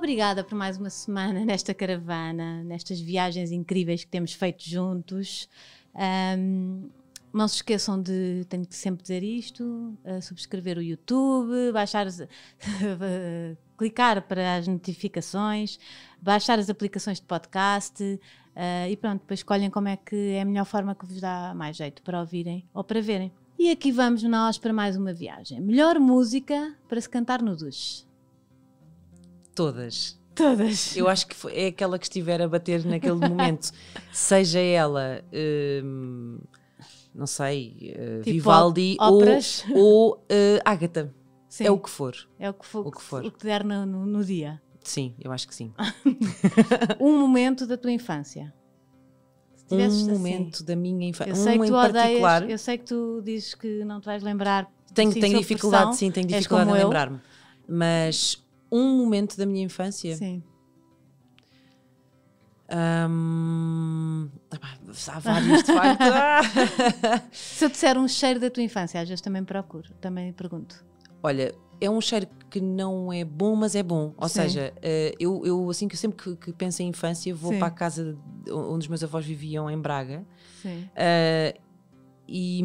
Obrigada por mais uma semana nesta caravana, nestas viagens incríveis que temos feito juntos. Um, não se esqueçam de, tenho que sempre dizer isto, uh, subscrever o YouTube, baixar, uh, clicar para as notificações, baixar as aplicações de podcast uh, e pronto, depois escolhem como é que é a melhor forma que vos dá mais jeito para ouvirem ou para verem. E aqui vamos nós para mais uma viagem. Melhor música para se cantar no duche todas. Todas. Eu acho que é aquela que estiver a bater naquele momento. Seja ela, hum, não sei, uh, tipo Vivaldi óperas. ou, ou uh, eh, Agatha. Sim. É o que for. É o que for. O que, for. O que der no, no, no dia. Sim, eu acho que sim. um momento da tua infância. Se um assim, momento da minha infância. Eu sei um que tu particular. Odeias, eu sei que tu dizes que não te vais lembrar. Tenho, tenho dificuldade, pressão, sim, tenho dificuldade em lembrar-me. Mas um momento da minha infância. Sim. Um, há vários, de facto. Se eu disser um cheiro da tua infância, às vezes também procuro, também pergunto. Olha, é um cheiro que não é bom, mas é bom. Ou Sim. seja, eh, eu, eu assim que sempre que, penso em infância, vou Sim. para a casa onde os meus avós viviam em Braga. Sim. Uh, e,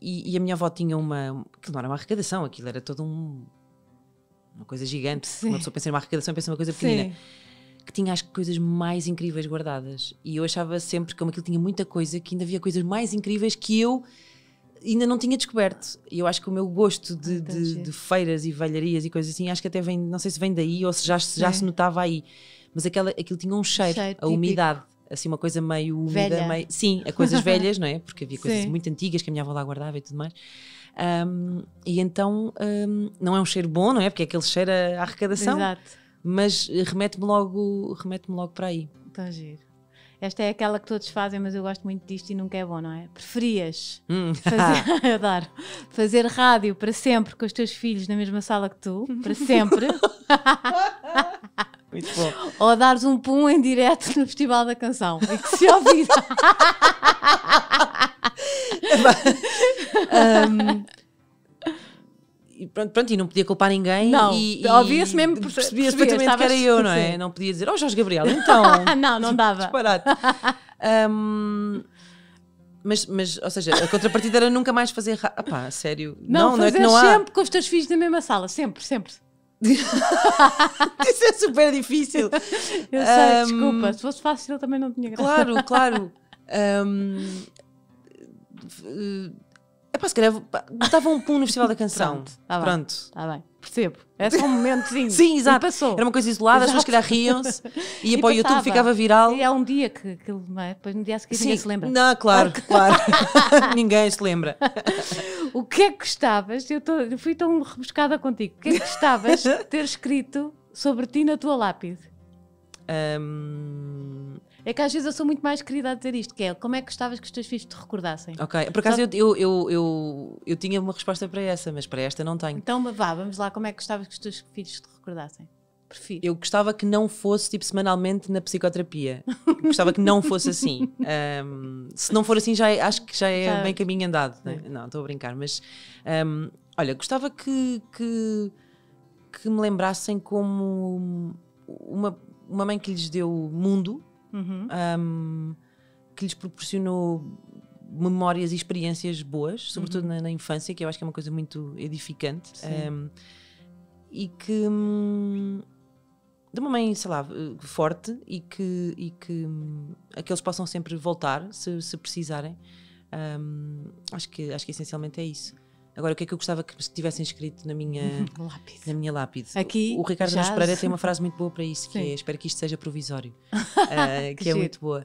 e, e, a minha avó tinha uma. que não era uma arrecadação, aquilo era todo um uma coisa gigante. Sim. Uma pessoa pensa numa arrecadação e pensa numa coisa pequenina. Sim. Que tinha as coisas mais incríveis guardadas. E eu achava sempre que, como aquilo tinha muita coisa, que ainda havia coisas mais incríveis que eu ainda não tinha descoberto. E eu acho que o meu gosto de, ah, de, de, feiras e velharias e coisas assim, acho que até vem, não sei se vem daí ou se já, já se notava aí. Mas aquela, aquilo tinha um cheiro, cheiro a umidade. Assim, uma coisa meio úmida, meio. Sim, a coisas velhas, não é? Porque havia coisas Sim. muito antigas que a minha avó lá guardava e tudo mais. Um, e então um, não é um cheiro bom, não é? Porque é aquele cheiro à arrecadação. Exato. Mas remete-me logo, remete logo para aí. Está giro. Esta é aquela que todos fazem, mas eu gosto muito disto e nunca é bom, não é? Preferias hum. fazer, adoro, fazer rádio para sempre com os teus filhos na mesma sala que tu, para sempre. muito bom. Ou dares um pum em direto no Festival da Canção e é que se ouvir. um, e pronto, pronto, e não podia culpar ninguém. Não, ouvia-se mesmo, perce percebia perfeitamente que era eu, não é? Não podia dizer, oh Jorge Gabriel, então. não, não dava. um, mas, mas, ou seja, a contrapartida era nunca mais fazer. Ah pá, sério. Não, não, não é que não há. sempre com os teus filhos na mesma sala, sempre, sempre. Isso é super difícil. Eu sei, um, desculpa, se fosse fácil eu também não tinha graça. Claro, claro. Um, eh, epá, se calhar botavam um pum no Festival da Canção. Pronto. Tá Pronto. Está bem. Percebo. É só um momentozinho. Sim, exato. passou. Era uma coisa isolada, exato. as pessoas lá riam-se, e para o YouTube, ficava viral. E é um dia que aquilo, não é? Depois no dia a seguir Sim. ninguém se lembra. Não, claro, claro. ninguém se lembra. o que é que gostavas? Eu, tô, eu fui tão rebuscada contigo. O que é que gostavas de ter escrito sobre ti na tua lápide? Um, é que às vezes eu sou muito mais querida a dizer isto, que é como é que gostavas que os teus filhos te recordassem? Ok, por acaso Só... eu, eu, eu, eu, tinha uma resposta para essa, mas para esta não tenho. Então vá, vamos lá, como é que gostavas que os teus filhos te recordassem? Prefiro. Eu gostava que não fosse tipo semanalmente na psicoterapia. gostava que não fosse assim. Um, se não for assim, já é, acho que já é já... bem caminho andado. Né? É. Não, estou a brincar, mas um, olha, gostava que, que, que me lembrassem como uma, uma mãe que lhes deu mundo uhum. um, que lhes proporcionou memórias e experiências boas, sobretudo uhum. na, na, infância, que eu acho que é uma coisa muito edificante. Um, e que. Hum, de uma mãe, sei lá, eh, forte e que, e que, hum, aqueles eles possam sempre voltar se, se precisarem. Um, acho, que, acho que essencialmente é isso. Agora, o que é que eu gostava que tivessem escrito na minha lápide? Na minha lápide? Aqui, o Ricardo Nunes Pereira tem uma frase muito boa para isso, que Sim. é espero que isto seja provisório, uh, que, que é muito boa.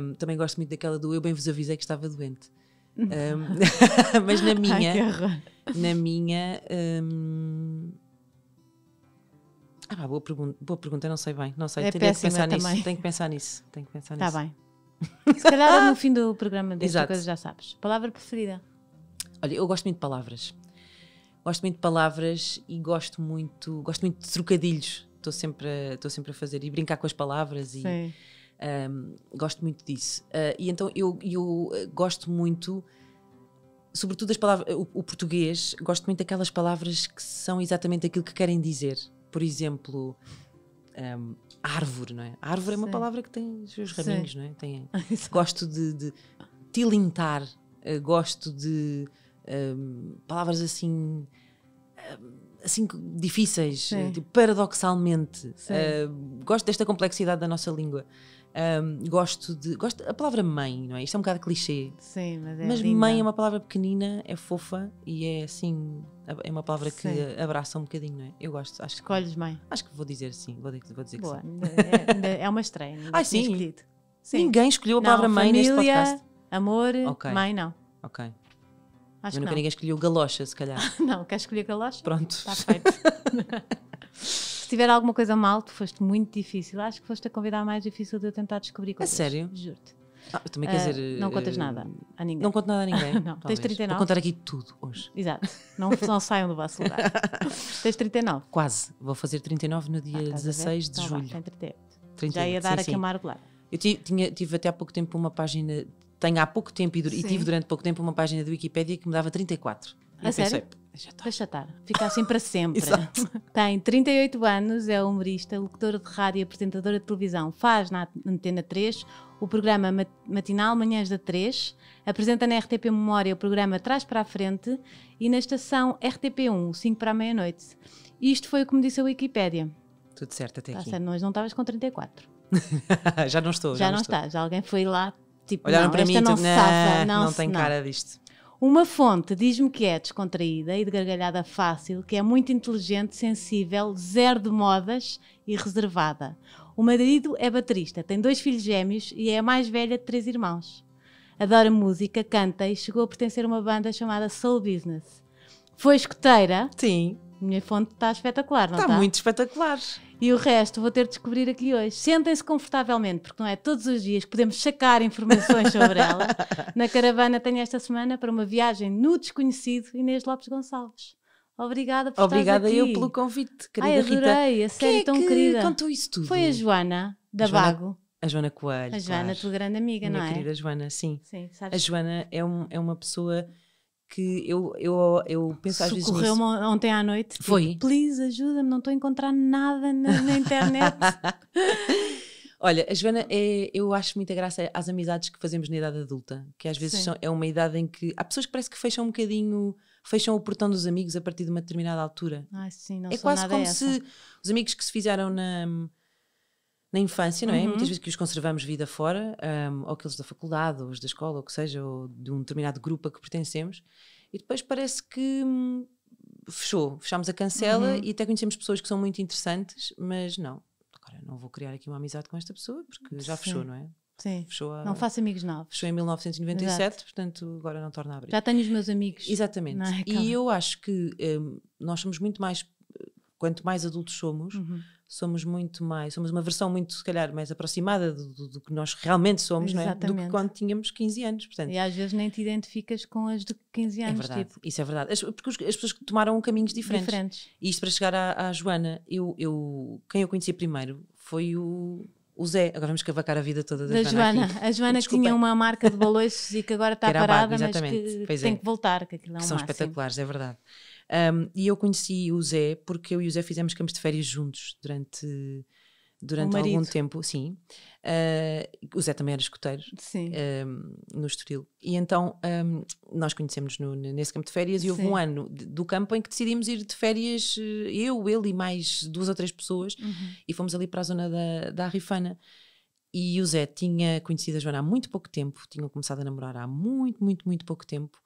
Um, também gosto muito daquela do eu bem vos avisei que estava doente. Um, uhum. mas na minha, Ai, na minha, um, ah, boa, pergunta, boa pergunta, não sei bem, não sei, é tenho, que pensar também. nisso, tenho que pensar nisso, tenho que pensar tá nisso. Está bem. Se calhar é no fim do programa desta coisas já sabes. Palavra preferida. Olha, eu gosto muito de palavras. Gosto muito de palavras e gosto muito, gosto muito de trocadilhos. Estou sempre, a, estou sempre a fazer e brincar com as palavras e um, gosto muito disso. Uh, e então eu, eu eh, gosto muito sobretudo as palavras, o, o, português, gosto muito daquelas palavras que são exatamente aquilo que querem dizer. Por exemplo, um, árvore, não é? A árvore Sim. é uma palavra que tem os seus raminhos, Sim. não é? Tem, gosto de, de tilintar, uh, gosto de palavras assim. assim difíceis, eh, tipo, paradoxalmente. Uh, gosto desta complexidade da nossa língua. Um, gosto de. Gosto, a palavra mãe, não é? Isto é um bocado clichê. Sim, mas é. Mas mãe é uma palavra pequenina, é fofa e é assim. É uma palavra sim. que abraça um bocadinho, não é? Eu gosto. Acho Escolhes que, mãe. Acho que vou dizer sim. Vou, vou dizer Boa. que sim. É, é uma estreia. Ah, sim. sim. Ninguém escolheu a palavra não, mãe família, neste podcast. Amor, okay. mãe, não. Ok. Acho eu nunca não. ninguém escolheu galocha, se calhar. não, quer escolher galocha? Pronto. Está feito. se tiver alguma coisa mal, tu foste muito difícil. Acho que foste a convidar mais difícil de eu tentar descobrir coisas. A sério? Juro-te. Ah, também uh, quer ah, dizer. Não contas uh, nada a ninguém. Não conto nada a ninguém. não, talvez. tens 39. Vou contar aqui tudo hoje. Exato. Não, não saiam do vosso lugar. tens 39. Quase. Vou fazer 39 no dia ah, 16 de então julho. Vai, 38. 38. Já ia dar sim, aqui sim. uma argolada. Eu tinha, tive até há pouco tempo uma página tenho há pouco tempo e, e tive durante pouco tempo uma página do Wikipedia que me dava 34. E a eu sério? deixa estar. Fica assim para sempre. Tem 38 anos, é humorista, locutora de rádio e apresentadora de televisão. Faz na Antena 3 o programa matinal Manhãs da 3, apresenta na RTP Memória o programa Trás para a Frente e na estação RTP1, 5 para a meia-noite. Isto foi o que me disse a Wikipédia. Tudo certo até tá aqui. Certo, mas não estavas com 34. já não estou. Já, já não, não está. Já alguém foi lá tipo, Olharam não, para esta mim, não, tipo, safa, não, não tem cara disto. Uma fonte diz-me que é descontraída e de gargalhada fácil, que é muito inteligente, sensível, zero de modas e reservada. O marido é baterista, tem dois filhos gêmeos e é a mais velha de três irmãos. Adora música, canta e chegou a pertencer a uma banda chamada Soul Business. Foi escoteira. Sim minha fonte está espetacular, não está? Está muito espetacular. E o resto vou ter de descobrir aqui hoje. Sentem-se confortavelmente, porque não é todos os dias que podemos sacar informações sobre ela. Na caravana tenho esta semana para uma viagem no desconhecido Inês Lopes Gonçalves. Obrigada por Obrigada eu pelo convite, querida Ai, adorei, Rita. a é série é tão que querida. contou isso tudo? Foi a Joana, da Joana, Vago. A Joana Coelho. A Joana, claro. tua grande amiga, Minha não é? Minha querida Joana, sim. sim sabes? A Joana é, um, é uma pessoa que eu, eu, eu penso às vezes me ontem à noite. Tipo, Foi. Tipo, Please, ajuda-me, não estou a encontrar nada na, na internet. Olha, a Joana, é, eu acho muita graça às amizades que fazemos na idade adulta, que às vezes são, é uma idade em que há pessoas que parece que fecham um bocadinho, fecham o portão dos amigos a partir de uma determinada altura. Ah, sim, não é quase como essa. se os amigos que se fizeram na, na infância, não é? Uhum. Muitas vezes que os conservamos vida fora, um, ou aqueles da faculdade, ou os da escola, ou o que seja, ou de um determinado grupo a que pertencemos, e depois parece que hum, fechou, fechámos a cancela uhum. e até conhecemos pessoas que são muito interessantes, mas não, agora não vou criar aqui uma amizade com esta pessoa porque já Sim. fechou, não é? Sim. Fechou a, não faço amigos novos. Fechou em 1997, Exato. portanto agora não torna a abrir. Já tenho os meus amigos. Exatamente. Não, é? e eu acho que hum, nós somos muito mais, quanto mais adultos somos. Uhum somos muito mais, somos uma versão muito, se calhar, mais aproximada do, do, do que nós realmente somos, não é? Do que quando tínhamos 15 anos, portanto. E às vezes nem te identificas com as de 15 é anos, é verdade, tipo. Isso é verdade, as, porque as pessoas tomaram caminhos diferentes. diferentes. E isto para chegar à, à Joana, eu, eu, quem eu conheci primeiro foi o, o Zé, agora vamos cavacar a vida toda da, da Joana. A Joana Desculpa. tinha uma marca de balões e que agora está que parada, mas que, é. tem que voltar, que aquilo é um que São máximo. espetaculares, é verdade. Um, e eu conheci o Zé porque eu e o Zé fizemos campos de férias juntos durante durante algum tempo, sim. Uh, o Zé também era escoteiro um, no Estoril. E então um, nós conhecemos no, nesse campo de férias e houve sim. um ano do campo em que decidimos ir de férias, eh, eu, ele e mais duas ou três pessoas, uhum. e fomos ali para a zona da, da Rifana. E o Zé tinha conhecido a Joana há muito pouco tempo, tinham começado a namorar há muito, muito, muito pouco tempo.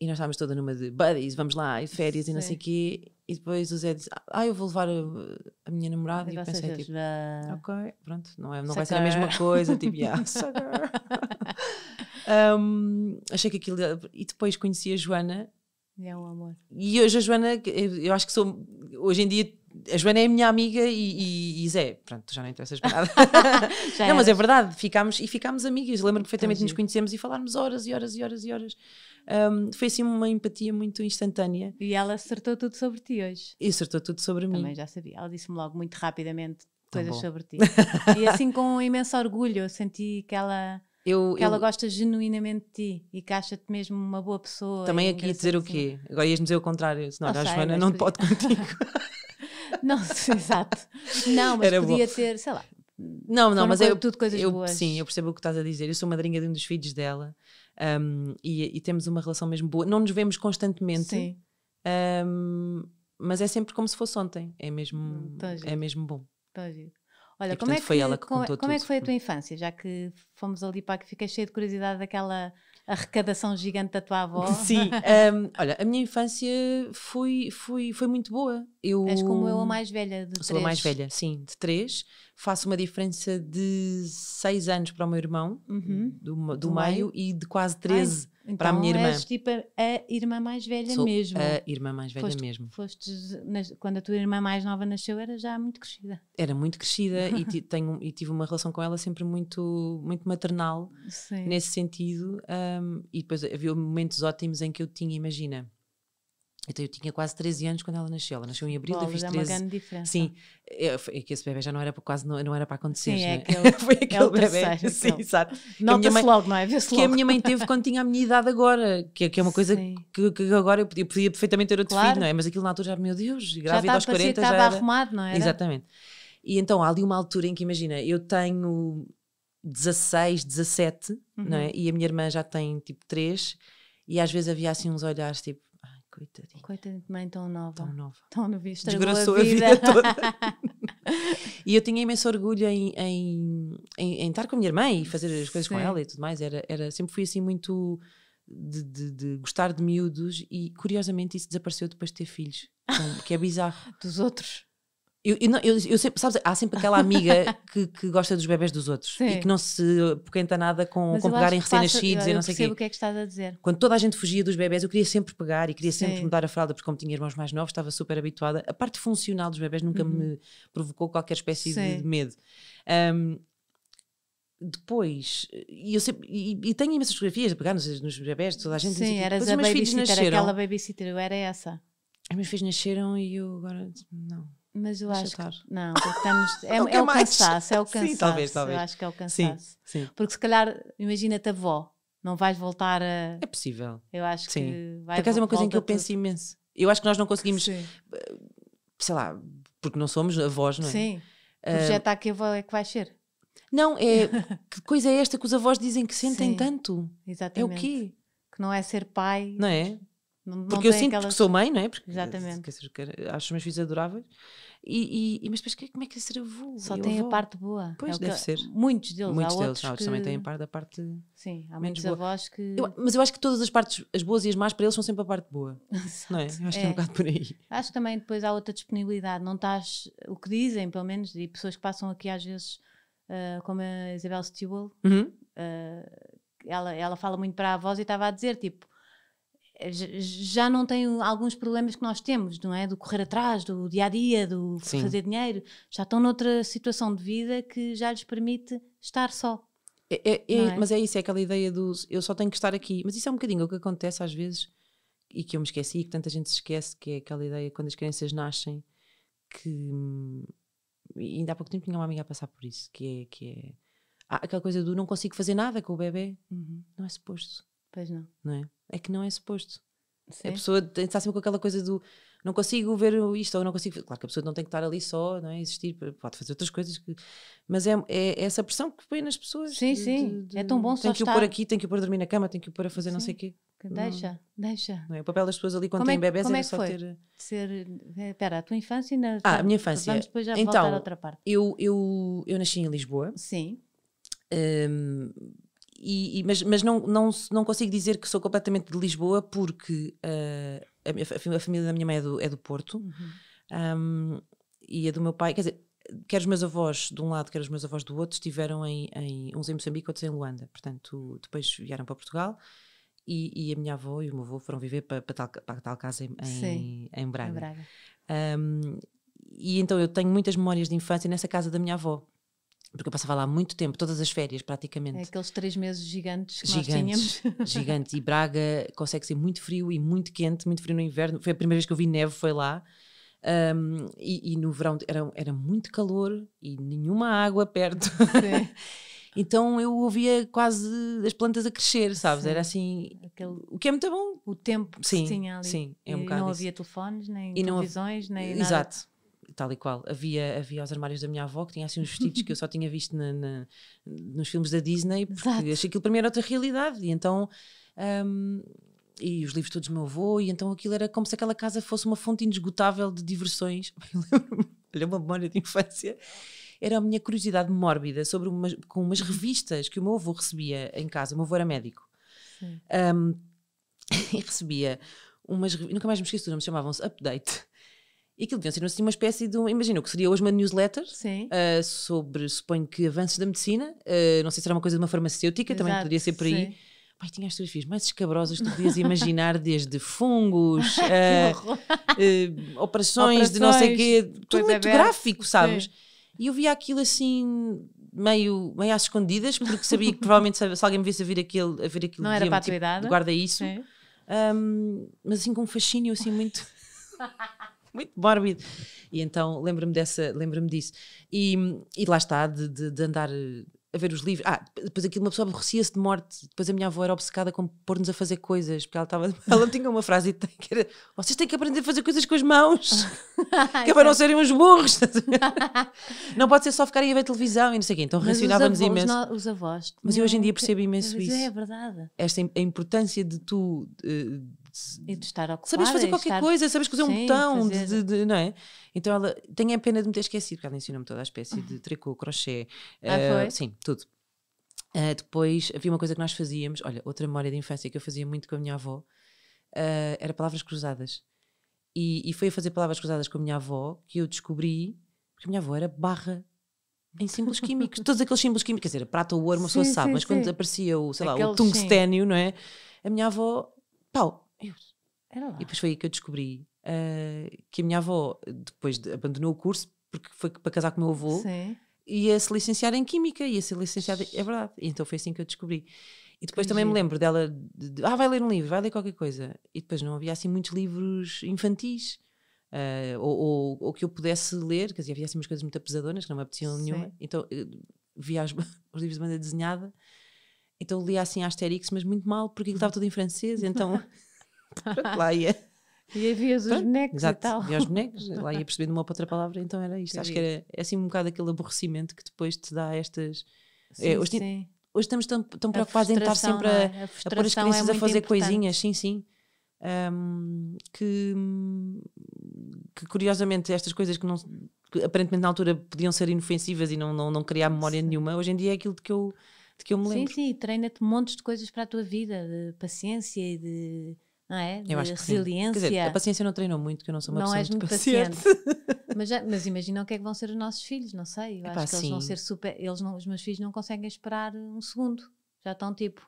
E nós estávamos toda numa de buddies, vamos lá, e férias Sim. e não sei o quê. E depois o Zé disse, ah, eu vou levar a, a minha namorada. E eu pensei, tipo, da... ok, pronto, não, é, não vai ser a mesma coisa. tipo, yeah, um, achei que aquilo... E depois conheci a Joana. É um amor. E hoje a Joana, eu acho que sou... Hoje em dia a Joana é a minha amiga e, e, e Zé, pronto, já não interessas para nada. não, eras. mas é verdade, ficámos e ficámos amigas. Lembro-me perfeitamente de nos conhecermos e falarmos horas e horas e horas e horas um, foi assim uma empatia muito instantânea. E ela acertou tudo sobre ti hoje. E acertou tudo sobre Também mim. Também já sabia. Ela disse-me logo muito rapidamente tá coisas sobre ti. e assim com imenso orgulho, eu senti que ela. Eu, que eu... ela gosta genuinamente de ti e que acha-te mesmo uma boa pessoa. Também aqui dizer o quê? Agora ias-me dizer o contrário, senão não a Joana não podia... pode contigo. não, exato. Não, mas Era podia ter, sei lá. Não, não, mas é tudo coisas eu, boas. Sim, eu percebo o que estás a dizer. Eu sou madrinha de um dos filhos dela um, e, e, temos uma relação mesmo boa. Não nos vemos constantemente. Sim. Um, mas é sempre como se fosse ontem. É mesmo, hum, tá é mesmo bom. Tá Olha, e, como, portanto, é que, como, é como é que, foi a tua infância? Já que fomos ali para que fiquei cheia de curiosidade daquela arrecadação gigante da tua avó. Sim, um, olha, a minha infância foi, foi, foi muito boa. Eu, És como eu, a mais velha de três. Sou a mais velha, sim, de três. Faço uma diferença de seis anos para o meu irmão, uhum. do, do, do meio, meio, e de quase treze. Então, para a minha irmã. És tipo a, a irmã mais velha Sou mesmo. A irmã mais velha foste, mesmo. Foste, quando a tua irmã mais nova nasceu, era já muito crescida. Era muito crescida e, tenho, e tive uma relação com ela sempre muito, muito maternal Sim. nesse sentido. Um, e depois havia momentos ótimos em que eu tinha, imagina então eu tinha quase 13 anos quando ela nasceu. Ela nasceu em abril, Bolas, eu fiz 13. É uma grande diferença. Sim, é, é que esse bebê já não era quase não, não era para acontecer. Sim, é, é? aquele, Foi é aquele é bebê. Sim, então. sabe? Nota-se logo, não é? Vê-se logo. Que a minha mãe teve quando tinha a minha idade agora, que, que é uma coisa que, que, agora eu podia, podia perfeitamente ter outro claro. filho, não é? Mas aquilo na altura já, meu Deus, grávida tá aos 40 estava já estava arrumado, não é? Exatamente. E então há ali uma altura em que, imagina, eu tenho 16, 17, uhum. não é? Uhum. E a minha irmã já tem tipo 3, e às vezes havia assim uns olhares tipo coitadinha. Coitadinha de mãe tão nova. Tão nova. Tão novista. Desgraçou a vida, a vida toda. e eu tinha imenso orgulho em, em, em, em, estar com a minha irmã e fazer as coisas Sim. com ela e tudo mais. Era, era, sempre fui assim muito de, de, de, gostar de miúdos e curiosamente isso desapareceu depois de ter filhos. que é bizarro. Dos outros. Eu, eu, eu, eu sempre, sabes, há sempre aquela amiga que, que gosta dos bebés dos outros Sim. e que não se poquenta nada com, Mas com recém-nascidos e não sei o quê. Eu o que é que estás a dizer. Quando toda a gente fugia dos bebés, eu queria sempre pegar e queria Sim. sempre mudar a fralda, porque como tinha irmãos mais novos, estava super habituada. A parte funcional dos bebés nunca uhum. me provocou qualquer espécie de, de medo. Um, depois, e eu sempre, e, e tenho imensas fotografias a pegar nos, nos bebés de toda a gente. Sim, assim, eras a babysitter, nasceram, aquela babysitter, eu era essa. As meus filhos nasceram e eu agora, não mas eu acho que não, porque estamos, é, é, é o é é cansaço, é o cansaço. Sim, talvez, talvez. Eu acho que é o cansaço. Sim, sim. Porque se calhar, imagina-te avó, não vais voltar a. É possível. Eu acho sim. que vai Por acaso é uma coisa em que eu penso tudo. imenso. Eu acho que nós não conseguimos, sim. Eh, sei lá, porque não somos avós, não é? Sim. O eh, projeto que a avó é que vai ser. Não, é que coisa é esta que os avós dizem que sentem sim, tanto? Exatamente. É o quê? Que não é ser pai. Não é? Não, porque eu sinto aquelas... que sou mãe, não é? Porque, Exatamente. Que, que, que, acho os meus filhos adoráveis. E, e, mas depois como é que ser avô? Só tem avô? a parte boa. É pois, é deve ser. Muitos deles. Muitos há deles, não, que... também têm parte da parte Sim, há menos boa. avós que... Eu, mas eu acho que todas as partes, as boas e as más, para eles são sempre a parte boa. não é? Eu acho é. que é um é. bocado por aí. Acho que também depois há outra disponibilidade. Não estás, o que dizem, pelo menos, e pessoas que passam aqui às vezes, uh, como a Isabel Stewart, uhum. uh, ela, ela fala muito para a avós e estava a dizer, tipo já não têm alguns problemas que nós temos, não é? Do correr atrás, do dia a dia, do Sim. fazer dinheiro. Já estão noutra situação de vida que já lhes permite estar só. É, é, é? é? Mas é isso, é aquela ideia do eu só tenho que estar aqui. Mas isso é um bocadinho o que acontece às vezes e que eu me esqueci e que tanta gente se esquece, que é aquela ideia quando as crianças nascem que. Hum, e ainda há pouco tempo tinha uma amiga a passar por isso, que é. Que é aquela coisa do não consigo fazer nada com o bebê. Uhum. Não é suposto. Pois não. Não é? é que não é suposto. Sim. A pessoa está sempre com aquela coisa do não consigo ver isto ou não consigo. Claro que a pessoa não tem que estar ali só, não é? Existir, pode fazer outras coisas, que... mas é, é, essa pressão que põe nas pessoas. Sim, de, sim, de, de, é tão bom Tem que ir o pôr aqui, tem que o pôr a dormir na cama, tem que o pôr a fazer sim. não sei o quê. Deixa, não. deixa. Não é? O papel das pessoas ali quando como é têm é, bebés como é só foi? ter. Ser, eh, espera, a tua infância e na. Ah, a tá, minha infância. Vamos depois já então, voltar a outra parte. Eu, eu, eu nasci em Lisboa. Sim. Um, e, mas, mas não, não, não consigo dizer que sou completamente de Lisboa porque uh, a, a, família da minha mãe é do, é do Porto uhum. um, e a do meu pai, quer dizer, quer os meus avós de um lado, quer os meus avós do outro, estiveram em, em uns em Moçambique, outros em Luanda. Portanto, depois vieram para Portugal e, e a minha avó e o meu avô foram viver para, para, tal, para tal casa em, Sim, em, Braga. Em Braga. Um, e então eu tenho muitas memórias de infância nessa casa da minha avó porque eu passava lá muito tempo, todas as férias praticamente. É aqueles três meses gigantes que gigantes, nós tínhamos. Gigante. E Braga consegue ser muito frio e muito quente, muito frio no inverno. Foi a primeira vez que eu vi neve, foi lá. Um, e, e, no verão era, era muito calor e nenhuma água perto. então eu ouvia quase as plantas a crescer, sabes? Sim. Era assim. Aquele... O que é muito bom. O tempo que sim, tinha ali. Sim, é um e não isso. havia telefones, nem e televisões, não... nem. Exato. Nada tal e qual. Havia, havia os armários da minha avó que tinha assim uns vestidos que eu só tinha visto na, na, nos filmes da Disney, porque achei aquilo para mim era outra realidade. E então. Um, e os livros todos do meu avô, e então aquilo era como se aquela casa fosse uma fonte inesgotável de diversões. Olha, uma memória de infância. Era a minha curiosidade mórbida sobre umas, com umas uhum. revistas que o meu avô recebia em casa. O meu avô era médico. Um, e recebia umas. Nunca mais me esqueço, me chamavam-se Update e aquilo deviam ser assim, uma espécie de. imagina o que seria hoje uma newsletter uh, sobre, suponho que, avanços da medicina. Uh, não sei se era uma coisa de uma farmacêutica, Exato, também poderia ser por aí. Sim. Pai, tinha as fotografias mais escabrosas que tu podias imaginar, desde fungos, uh, ah, operações, operações, de não sei o quê, tudo muito aberto. gráfico, sabes? Sim. E eu via aquilo assim, meio, meio às escondidas, porque sabia que provavelmente se alguém me visse a vir aquilo, a ver aquilo não era para a tua tipo, guarda isso. Um, mas assim com um fascínio assim muito. muito mórbido. E então lembro-me dessa, lembro-me disso. E, e lá está, de, de, de, andar eh, a ver os livros. Ah, depois aquilo uma pessoa aborrecia-se de morte. Depois a minha avó era obcecada com pôr-nos a fazer coisas, porque ela estava. Ela tinha uma frase que era: vocês têm que aprender a fazer coisas com as mãos, que é para não serem uns burros. não pode ser só ficarem a ver televisão e não sei o quê. Então racionávamos imenso. os avós. Mas não, eu hoje em dia percebo imenso é isso. É verdade. Esta a importância de tu. Eh, e de estar ocupada. Sabes fazer qualquer estar... coisa, sabes cozer um botão, fazer... de, de, não é? Então ela tem a pena de me ter esquecido, porque ela ensinou-me toda a espécie de tricô, crochê. Ah, uh, sim, tudo. Uh, depois havia uma coisa que nós fazíamos, olha, outra memória de infância que eu fazia muito com a minha avó, uh, era palavras cruzadas. E, e foi a fazer palavras cruzadas com a minha avó que eu descobri, porque a minha avó era barra em símbolos químicos, todos aqueles símbolos químicos, quer dizer, prata ou ouro, uma pessoa sim, sabe, mas sim. quando aparecia o, sei lá, o tungstênio, não é? A minha avó, pau, era lá. E depois foi aí que eu descobri uh, que a minha avó depois de, abandonou o curso porque foi para casar com o meu avô. Sim. Ia se licenciar em Química, ia ser licenciada. É verdade. E então foi assim que eu descobri. E depois que também giro. me lembro dela. De, de, ah, vai ler um livro, vai ler qualquer coisa. E depois não havia assim muitos livros infantis. Uh, ou, ou, ou, que eu pudesse ler, quer dizer, havia assim umas coisas muito pesadonas que não me apeteciam nenhuma. Então eh, via as, os livros de banda desenhada. Então lia assim Asterix, mas muito mal, porque ele estava tudo em francês. Então Pronto, lá ia. E havia os Pronto, bonecos exato, e tal. Havia os bonecos, lá ia percebendo uma outra palavra, então era isto. Que Acho é. que era é assim um bocado aquele aborrecimento que depois te dá estas. É, sim, é, hoje, sim. Hoje estamos tão, tão preocupados em estar sempre a, é? a, a, pôr as é crianças é a fazer importante. coisinhas, sim, sim. Um, que, que, curiosamente estas coisas que, não, que aparentemente na altura podiam ser inofensivas e não, não, não criar memória sim. nenhuma, hoje em dia é aquilo de que eu, de que eu me lembro. Sim, sim, treina-te montes de coisas para a tua vida, de paciência e de não é? De eu acho resiliência. Que Quer dizer, a paciência não treinou muito, que eu não sou uma não pessoa és muito, paciente. paciente. mas, mas imagina o que é que vão ser os nossos filhos, não sei. Eu Epá, acho que sim. eles vão ser super. Eles não, os meus filhos não conseguem esperar um segundo. Já estão tipo.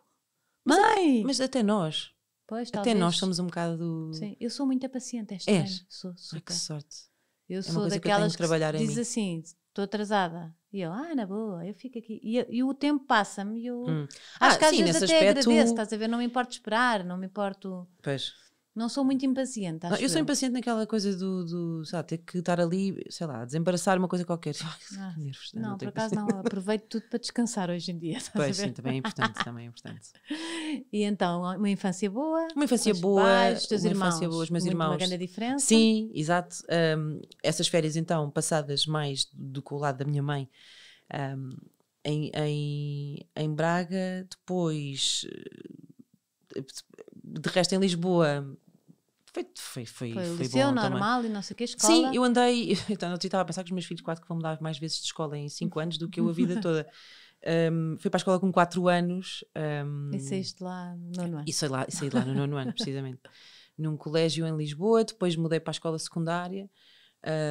É, Mãe! Mas, mas até nós. Pois, até talvez. nós somos um bocado. Sim, eu sou muito paciente esta é. Sou super. Ai, que sorte. Eu é sou daquelas que, que, que diz mim. assim: estou atrasada. E eu, ah, na boa, eu fico aqui. E, e o tempo passa-me. Eu... Hum. Acho ah, que às sim, vezes até aspecto... agradeço, estás a ver? Não me importo esperar, não me importo. Pois. Não sou muito impaciente. Não, eu sou impaciente naquela coisa do, do sabe, ter que estar ali, sei lá, desembaraçar uma coisa qualquer. Ah, nervos, não, não por acaso não, aproveito tudo para descansar hoje em dia. Pois sim, também é importante, também é importante. e então, uma infância boa? Uma infância boa, pais, teus uma irmãos, infância boa, os meus irmãos. Uma grande diferença? Sim, exato. Um, essas férias então, passadas mais do que o lado da minha mãe, um, em, em, em Braga, depois eh, de resto, em Lisboa, foi, foi, foi, foi, foi bom normal também. e não sei o que, escola. Sim, eu andei, então, eu estava a pensar que os meus filhos quatro que vão mudar mais vezes de escola em cinco anos do que eu a vida toda. Um, fui para a escola com quatro anos. Um, e saíste lá no nono ano. E lá, saí lá no nono ano, precisamente. Num colégio em Lisboa, depois mudei para a escola secundária,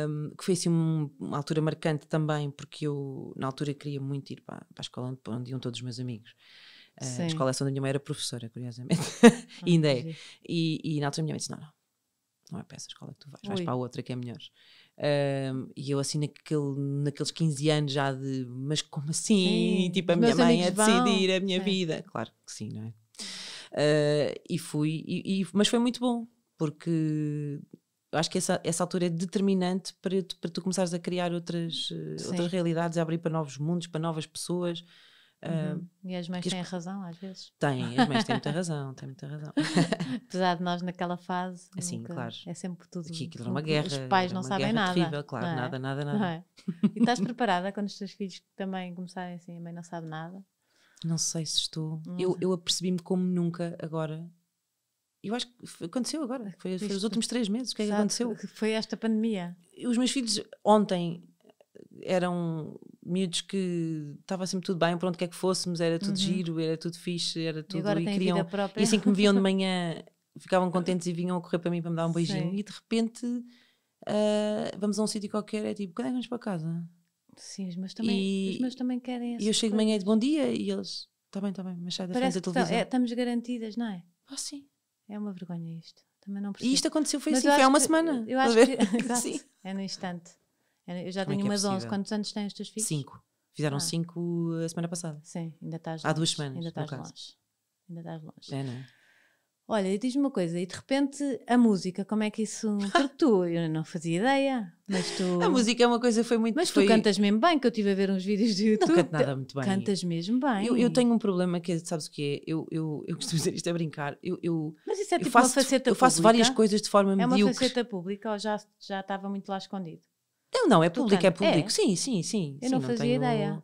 um, que foi assim uma altura marcante também, porque eu na altura queria muito ir para, para a escola onde, onde iam todos os meus amigos. Sim. A escola onde é a minha mãe era professora, curiosamente. Ah, ainda é. E, e, na altura a minha mãe disse: não, não, não é para essa escola que tu vais, Ui. vais para a outra que é melhor. Um, e eu, assim, naquele, naqueles 15 anos já de, mas como assim? Sim, tipo, a minha mãe a decidir vão. a minha vida. Claro que sim, não é? Uh, e fui, e, e, mas foi muito bom, porque eu acho que essa, essa altura é determinante para, para tu começares a criar outras, eh, outras realidades, a abrir para novos mundos, para novas pessoas. Uhum. Uh, e as mães têm as... razão, às vezes. Têm, as mães têm muita razão, têm muita razão. Apesar de nós, naquela fase. Assim, nunca, claro. É sempre tudo. Aqui, aquilo uma guerra. Os pais não sabem nada. Terrível, claro, é? nada, nada, nada. É? E estás preparada quando os teus filhos também começarem assim, a mãe não sabe nada? Não sei se estou. Hum. Eu, uhum. eu apercebi-me como nunca agora. Eu acho que aconteceu agora, foi, foi os últimos três meses. O que é que aconteceu? Foi esta pandemia. Os meus filhos, ontem, eram miúdos que estava sempre tudo bem, pronto, o que é que fôssemos, era tudo uhum. giro, era tudo fixe, era tudo. E, agora e queriam. E assim que me viam de manhã, ficavam contentes e vinham a correr para mim para me dar um beijinho. Sim. E de repente uh, vamos a um sítio qualquer, é tipo, quando é que vamos para casa? Sim, os meus também, e, os meus também querem E eu chego de manhã e de bom dia e eles, está bem, está bem, mas sai da frente da televisão. É, estamos garantidas, não é? Ah, sim. É uma vergonha isto. Também não percebo. E isto aconteceu, foi mas assim, foi há uma que, semana. Eu acho que, sim, é no instante. Eu já Como é tenho é umas é 11. Quantos anos tens os teus filhos? 5. Fizeram 5 ah. a uh, semana passada. Sim, ainda estás Há duas semanas. Ainda estás longe. Ainda estás longe. É, não é? Olha, e diz-me uma coisa, e de repente a música, como é que isso. Porque tu, eu não fazia ideia, mas tu. A música é uma coisa foi muito. Mas tu foi... cantas mesmo bem, que eu estive a ver uns vídeos do YouTube. Não canto nada muito bem. Cantas mesmo bem. Eu, eu tenho um problema que é, sabes o que é? Eu, eu, eu costumo dizer isto a brincar. Eu, eu, mas isso é tipo faço, uma faceta pública. Eu faço pública? várias coisas de forma medíocre. É uma faceta pública ou já, já estava muito lá escondido? Não, não, é público, é, é. público. É. Sim, sim, sim. Eu sim, não, não fazia tenho... ideia.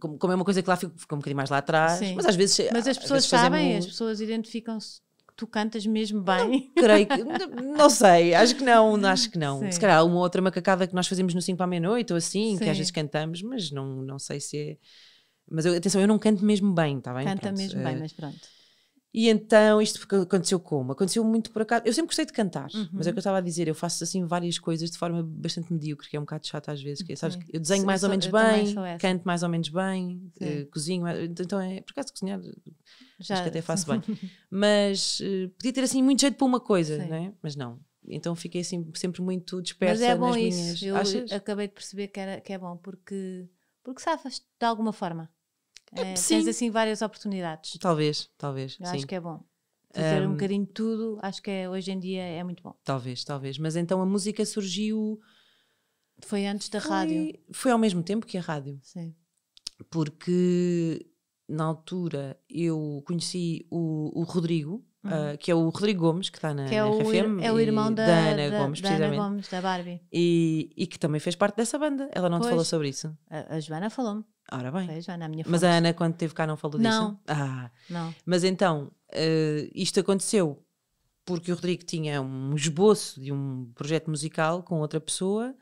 Como, como, é uma coisa que lá fica, um bocadinho mais lá atrás, sim. mas às vezes. Mas as pessoas sabem, fazemos... as pessoas identificam-se que tu cantas mesmo bem. Não, creio que, não sei, acho que não, acho que não. Sim. Se calhar uma outra macacada que nós fazemos no 5 para a meia-noite ou assim, sim. que às vezes cantamos, mas não, não sei se é. Mas eu, atenção, eu não canto mesmo bem, está bem? Canta pronto. mesmo uh, bem, mas pronto. E então isto aconteceu como? Aconteceu muito por acaso. Eu sempre gostei de cantar, uhum. mas é o uhum. que eu estava a dizer, eu faço assim várias coisas de forma bastante medíocre, que é um bocado chato às vezes. Que, é, sabes, eu desenho mais eu ou menos bem, canto mais ou menos bem, uh, cozinho. então é, por acaso, cozinhar eh, Já. acho que até faço bem. mas uh, podia ter assim muito jeito para uma coisa, né? mas não. Então fiquei assim, sempre muito dispersa mas é bom nas isso. minhas. Eu Achas? acabei de perceber que, era, que é bom, porque, porque safas de alguma forma. É, Sim. Tens assim várias oportunidades. Talvez, talvez. Eu sim. acho que é bom. Fazer um, um bocadinho de tudo, acho que é, hoje em dia é muito bom. Talvez, talvez. Mas então a música surgiu. Foi antes da foi, rádio. Foi ao mesmo tempo que a rádio. Sim. Porque na altura eu conheci o, o Rodrigo, Uhum. Ah, que é o Rodrigo Gomes, que está na, que é na o, RFM. É o irmão da, da Ana Gomes, da precisamente. Ana Gomes, da Barbie. E, e, que também fez parte dessa banda. Ela não pois. te falou sobre isso? A, a Joana falou-me. Ora bem. Foi a Joana, a minha Mas a Ana, quando teve cá, não falou não. disso? Ah. Não. Mas então, uh, isto aconteceu porque o Rodrigo tinha um esboço de um projeto musical com outra pessoa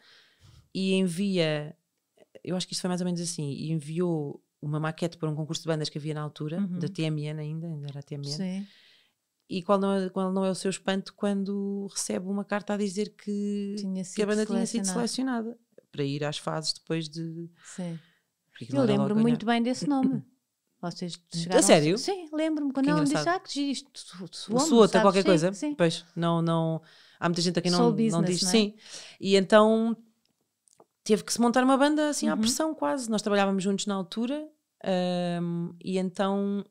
e envia. Eu acho que isto foi mais ou menos assim. E enviou uma maquete para um concurso de bandas que havia na altura, uhum. da TMN ainda, ainda era a TMN. Sim e qual não, é, qual não é o seu espanto quando recebe uma carta a dizer que, que a banda tinha sido selecionada para ir às fases depois de. Sim. Eu lembro muito bem desse nome. Vocês chegaram. A sério? Sim, lembro-me. Quando ela me disse, ah, que giro isto, suou-me. Suou até qualquer coisa. Sim. Pois, não, não. Há muita gente aqui não, business, não diz. Não é? Sim. E então teve que se montar uma banda assim uhum. à pressão, quase. Nós trabalhávamos juntos na altura um, e então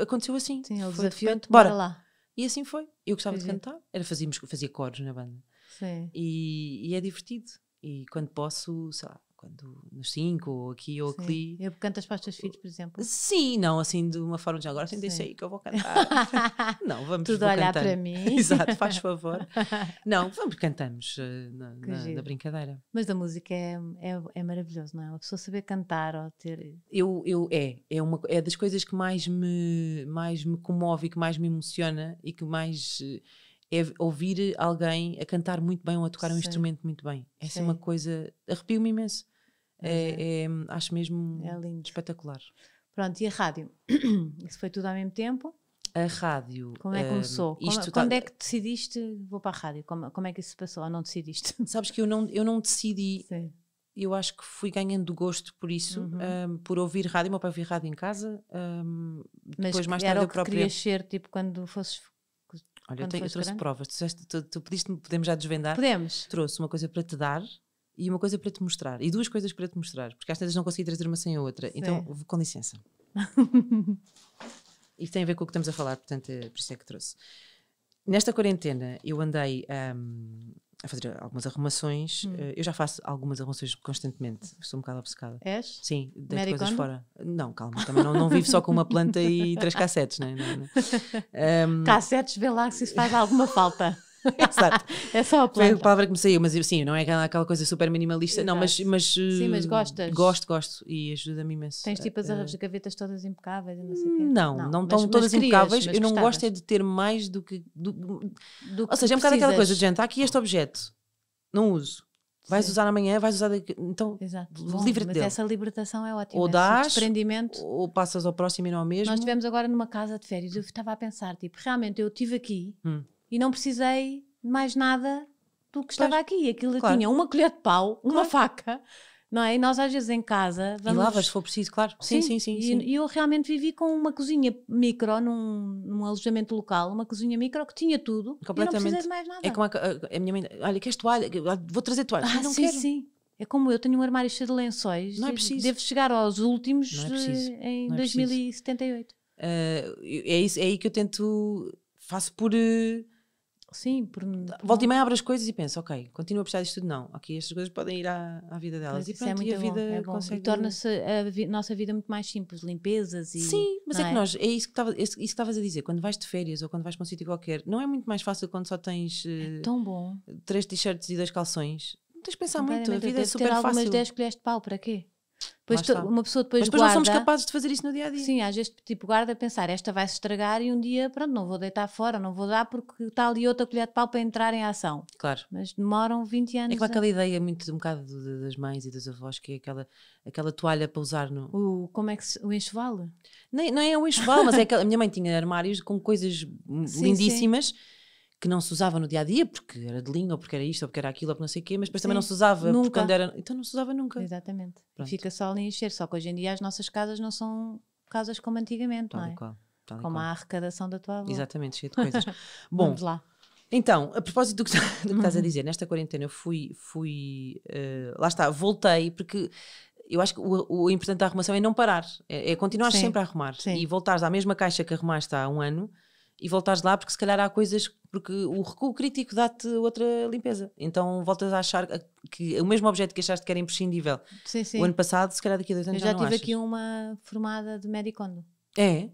aconteceu assim. Sim, ele desafiou bora. bora lá. E assim foi. Eu gostava de é. cantar. Era, fazíamos, fazia coros na banda. Sim. E, e é divertido. E quando posso, sei lá, quando nos cinco, ou aqui ou Sim. ali. Eu cantas para os teus filhos, por exemplo? Sim, não, assim de uma forma de agora, assim, deixa aí que eu vou cantar. não, vamos Tudo a olhar cantando. para mim. Exato, faz favor. não, vamos, cantamos uh, na, na, na, brincadeira. Mas a música é, é, é maravilhoso, não é? Uma pessoa saber cantar ou ter. Eu, eu, é, é, uma, é das coisas que mais me, mais me comove e que mais me emociona e que mais. Uh, é ouvir alguém a cantar muito bem ou a tocar um instrumento muito bem. Essa é uma coisa. arrepio-me imenso. É, é, acho mesmo é espetacular. Pronto, e a rádio? Isso foi tudo ao mesmo tempo? A rádio. Como é que começou? Hum, como, é, tá- quando é que decidiste vou para a rádio? Como, como é que isso se passou? Ou não decidiste? Sabes que eu não, eu não decidi. Sim. Eu acho que fui ganhando gosto por isso, uhum. um, por ouvir rádio. Meu pai ouvia rádio em casa. Um, depois, Mas mais tarde, era o que própria... querias ser, tipo, quando fosses Olha, Quando eu, tenho, eu trouxe grande? provas. Tu, tu, tu pediste-me, podemos já desvendar? Podemos. Trouxe uma coisa para te dar, e uma coisa para te mostrar, e duas coisas para te mostrar, porque às vezes não consegui trazer uma sem a outra. Sim. Então, com licença. e tem a ver com o que estamos a falar, portanto, é por isso é que trouxe. Nesta quarentena, eu andei um, a fazer algumas arrumações. Hum. Eh, eu já faço algumas arrumações constantemente, sou um bocado obcecada. És? Sim, deito coisas fora. Não, calma, também não, não vivo só com uma planta e três cassetes, né? não é? Um, cassetes, vê lá se isso faz alguma falta. Exato. é só a planta. Foi a palavra que me saiu, mas sim, não é aquela, coisa super minimalista. Exato. Não, mas, mas. Sim, mas eh, gostas. Gosto, gosto e ajuda-me imenso. Tens tipo as, uh, de gavetas todas impecáveis não sei o quê. Hum, não, não, não estão mas, todas querias, impecáveis. Eu não gostavas. gosto é de ter mais do que. Do, do que ou seja, é um bocado aquela coisa de gente, há aqui este objeto, não uso. Vais Sim. usar amanhã, vais usar daqui. Então, livre te dele. essa libertação é ótima. Ou dás, desprendimento. ou passas ao próximo e não ao mesmo. Nós estivemos agora numa casa de férias. Eu estava a pensar, tipo, realmente eu estive aqui, hum e não precisei de mais nada do que estava aqui. Aquilo claro. tinha uma colher de pau, claro. uma faca, não é? E nós às vezes em casa vamos... E lavas se for preciso, claro. Sim, sim, sim. sim, e, sim. eu realmente vivi com uma cozinha micro num, num alojamento local, uma cozinha micro que tinha tudo Completamente. não precisei de mais nada. É como a, a, a minha mãe, olha, queres toalha? Ah, vou trazer toalha. Ah, não sim, quero. sim. É como eu tenho um armário cheio de lençóis. Não é preciso. Devo chegar aos últimos não é preciso. em não é 2078. Preciso. Uh, é, isso, é aí que eu tento... Faço por... Uh, Sim, por... Volta e meia abre as coisas e pensa, ok, continuo a prestar disto tudo, não. Aqui estas coisas podem ir à, à vida delas. Mas e, é pronto, é e a vida bom, é bom. consegue... torna-se a vi nossa vida muito mais simples, limpezas e... Sim, mas é, é, que nós, é isso que estavas a dizer, quando vais de férias ou quando vais para um sítio qualquer, não é muito mais fácil quando só tens... É eh, tão bom. Três t-shirts e dois calções. Não tens de pensar muito, a vida é super ter fácil. mas 10 colheres de pau, para quê? Depois uma pessoa depois, Mas depois guarda, não somos capazes de fazer isso no dia a dia. Sim, às vezes tipo guarda a pensar, esta vai se estragar e um dia, pronto, não vou deitar fora, não vou dar porque está ali outra colher de pau para entrar em ação. Claro. Mas demoram 20 é anos. É com a... aquela ideia muito um bocado das mães e das avós que é aquela aquela toalha para usar no o como é que se, o enxoval? Não, não é o enxoval, mas é aquela a minha mãe tinha armários com coisas sim, lindíssimas. Sim que não se usava no dia a dia, porque era de linha, ou porque era isto, ou porque era aquilo, ou porque não sei o quê, mas depois Sim, também não se usava nunca. porque quando era. Então não se usava nunca. Exatamente. Pronto. Fica só ali encher. Só que hoje em dia as nossas casas não são casas como antigamente, Tal não é? Qual. Tal como qual. a arrecadação da tua avó. Exatamente, cheia de coisas. Bom, vamos lá. Então, a propósito do que, do que estás a uhum. dizer, nesta quarentena eu fui. fui uh, lá está, voltei, porque eu acho que o, o, importante da arrumação é não parar, é, é continuar sempre a arrumar Sim. e voltares à mesma caixa que arrumaste há um ano e voltares lá, porque se calhar há coisas. Porque o recuo crítico dá-te outra limpeza. Então voltas a achar que o mesmo objeto que achaste que era imprescindível sim, sim. o ano passado, se calhar daqui a dois anos. Eu já, já tive aqui uma formada de Medicondo. É?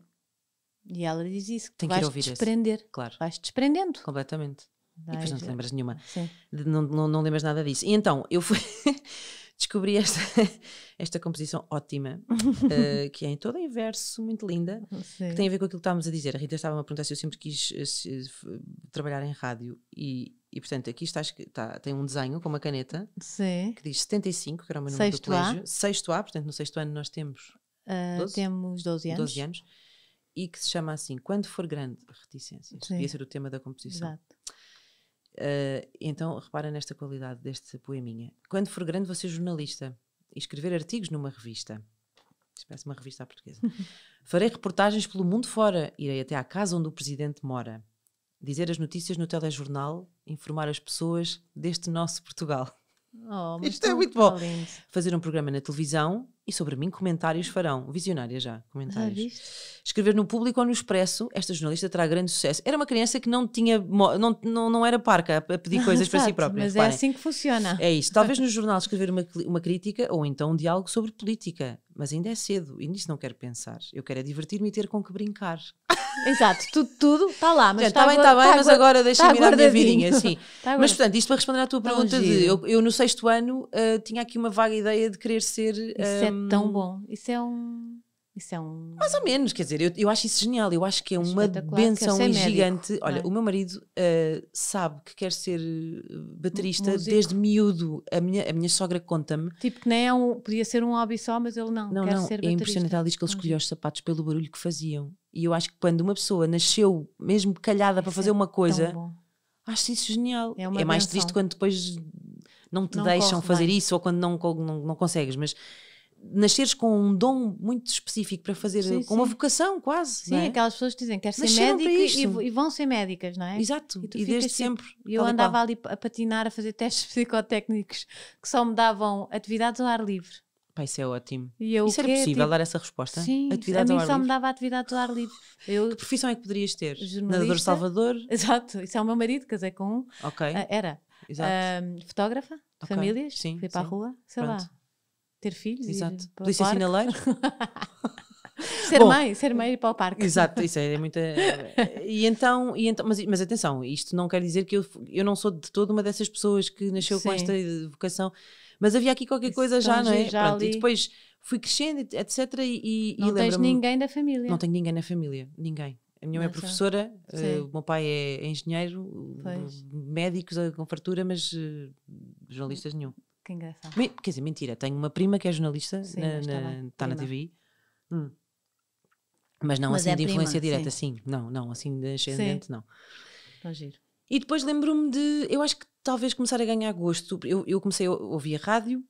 E ela diz isso: Tem que vais ouvir desprender. Esse. Claro. Vais desprendendo. Completamente. e depois não te lembras nenhuma. Sim. Não, não, não lembras nada disso. E então, eu fui. descobri esta, esta composição ótima, uh, que é em todo em verso, muito linda, Sim. que tem a ver com aquilo que estávamos a dizer. A Rita estava-me a perguntar se eu sempre quis eh, se, eh, trabalhar em rádio e, e portanto, aqui está, está, tem um desenho com uma caneta Sim. que diz 75, que era o meu número sexto do colégio. A. Sexto A, portanto, no sexto ano nós temos... Uh, ah, 12, temos 12 anos. 12 anos. E que se chama assim, Quando For Grande, Reticências. Sim. ser o tema da composição. Exato. Uh, então, repara nesta qualidade deste poeminha. Quando for grande, vou ser é jornalista e escrever artigos numa revista. Isto uma revista à portuguesa. Farei reportagens pelo mundo fora. Irei até à casa onde o presidente mora. Dizer as notícias no telejornal. Informar as pessoas deste nosso Portugal. Oh, Isto é muito bom. Lindo. Fazer um programa na televisão e sobre mim, comentários farão. Visionária já, comentários. Ah, Escrever no público ou no expresso, esta jornalista terá grande sucesso. Era uma criança que não tinha, não, não, não era parca a pedir coisas Exato, para si própria. Mas é reparem. é assim que funciona. É isso. Talvez no jornal escrever uma, uma crítica ou então um diálogo sobre política mas ainda é cedo e nisso não quero pensar. Eu quero é divertir-me e ter com que brincar. Exato, tudo, tudo está lá, mas está tá bem, está bem, tá mas agora tá deixa-me tá ir à minha vidinha, sim. Tá mas portanto, isto para responder à tua tá pergunta de eu, eu, no sexto ano uh, tinha aqui uma vaga ideia de querer ser. Isso um, é ehm, tão bom. Isso é um isso é um. Mais ou menos, quer dizer, eu, eu acho isso genial. Eu acho que é uma benção gigante. Médico, Olha, é? o meu marido uh, sabe que quer ser ah, baterista Músico. desde miúdo. A minha, a minha sogra conta-me. Tipo, que nem é um. Podia ser um hobby só, mas ele não. Não, quer não. Ser baterista. é impressionante. Ela diz que ele escolheu os sapatos pelo barulho que faziam. E eu acho que quando uma pessoa nasceu mesmo calhada isso para fazer é uma coisa, acho isso genial. É, é mais benção. triste quando depois não te não deixam fazer isso ou quando não, não, não consegues, mas nasceres com um dom muito específico para fazer, sim, com sim. uma vocação quase. Sim, é? aquelas pessoas que dizem que querem ser médica e, e, vão ser médicas, não é? Exato, e, e desde tipo, sempre. E eu andava qual. ali a patinar, a fazer testes psicotécnicos que só me davam atividades ao ar livre. Pá, isso é ótimo. E eu, isso era possível tipo... dar essa resposta? Sim, atividades a mim só livre. me dava atividades ao ar livre. Eu... Que profissão é que poderias ter? Nadador Salvador? Exato, isso é o meu marido, casei com um. Ok. Uh, era. Exato. Uh, fotógrafa, okay. famílias, sim, fui para a rua, sei Pronto. lá ter filhos. Exato. Polícia ser Bom, mãe, ser mãe e ir para o parque. Exato, isso é, é muita. Eh, e então, e então mas, mas atenção, isto não quer dizer que eu, eu não sou de toda uma dessas pessoas que nasceu Sim. com esta vocação, mas havia aqui qualquer isso coisa já, não é? Já Pronto, e depois fui crescendo, etc. E, e não tens ninguém da família. Não tenho ninguém na família, ninguém. A minha mãe é professora, uh, o meu pai é engenheiro, pois. médicos eh, com fartura, mas uh, jornalistas nenhum. Que engraçado. Me, quer dizer, mentira, tenho uma prima que é jornalista, sim, na, está, na, bem, está na TV. Hum. Mas não mas assim é de prima, influência direta, sim. sim. Não, não, assim de ascendente, sim. não. Está giro. E depois lembro-me de, eu acho que talvez começar a ganhar gosto. Eu, eu comecei a ouvir a rádio,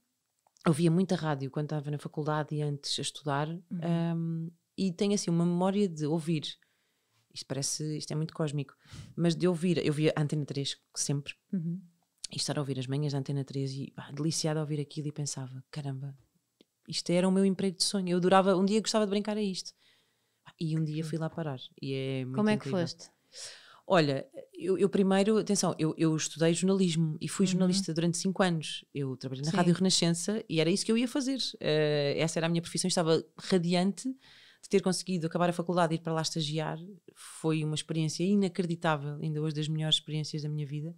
ouvia muita rádio quando estava na faculdade e antes a estudar, uhum. um, e tenho assim uma memória de ouvir. Isto parece, isto é muito cósmico, mas de ouvir, eu via Antena 3 sempre, uhum e estar a ouvir as manhãs da Antena 3 e ah, deliciada a ouvir aquilo e pensava, caramba, isto era o meu emprego de sonho. Eu durava, um dia gostava de brincar a isto. E um dia fui lá parar. E é muito Como é incrível. que foste? Olha, eu, eu primeiro, atenção, eu, eu, estudei jornalismo e fui uhum. jornalista durante cinco anos. Eu trabalhei na Sim. Rádio Renascença e era isso que eu ia fazer. Uh, essa era a minha profissão. Estava radiante de ter conseguido acabar a faculdade e ir para lá estagiar. Foi uma experiência inacreditável, ainda hoje das melhores experiências da minha vida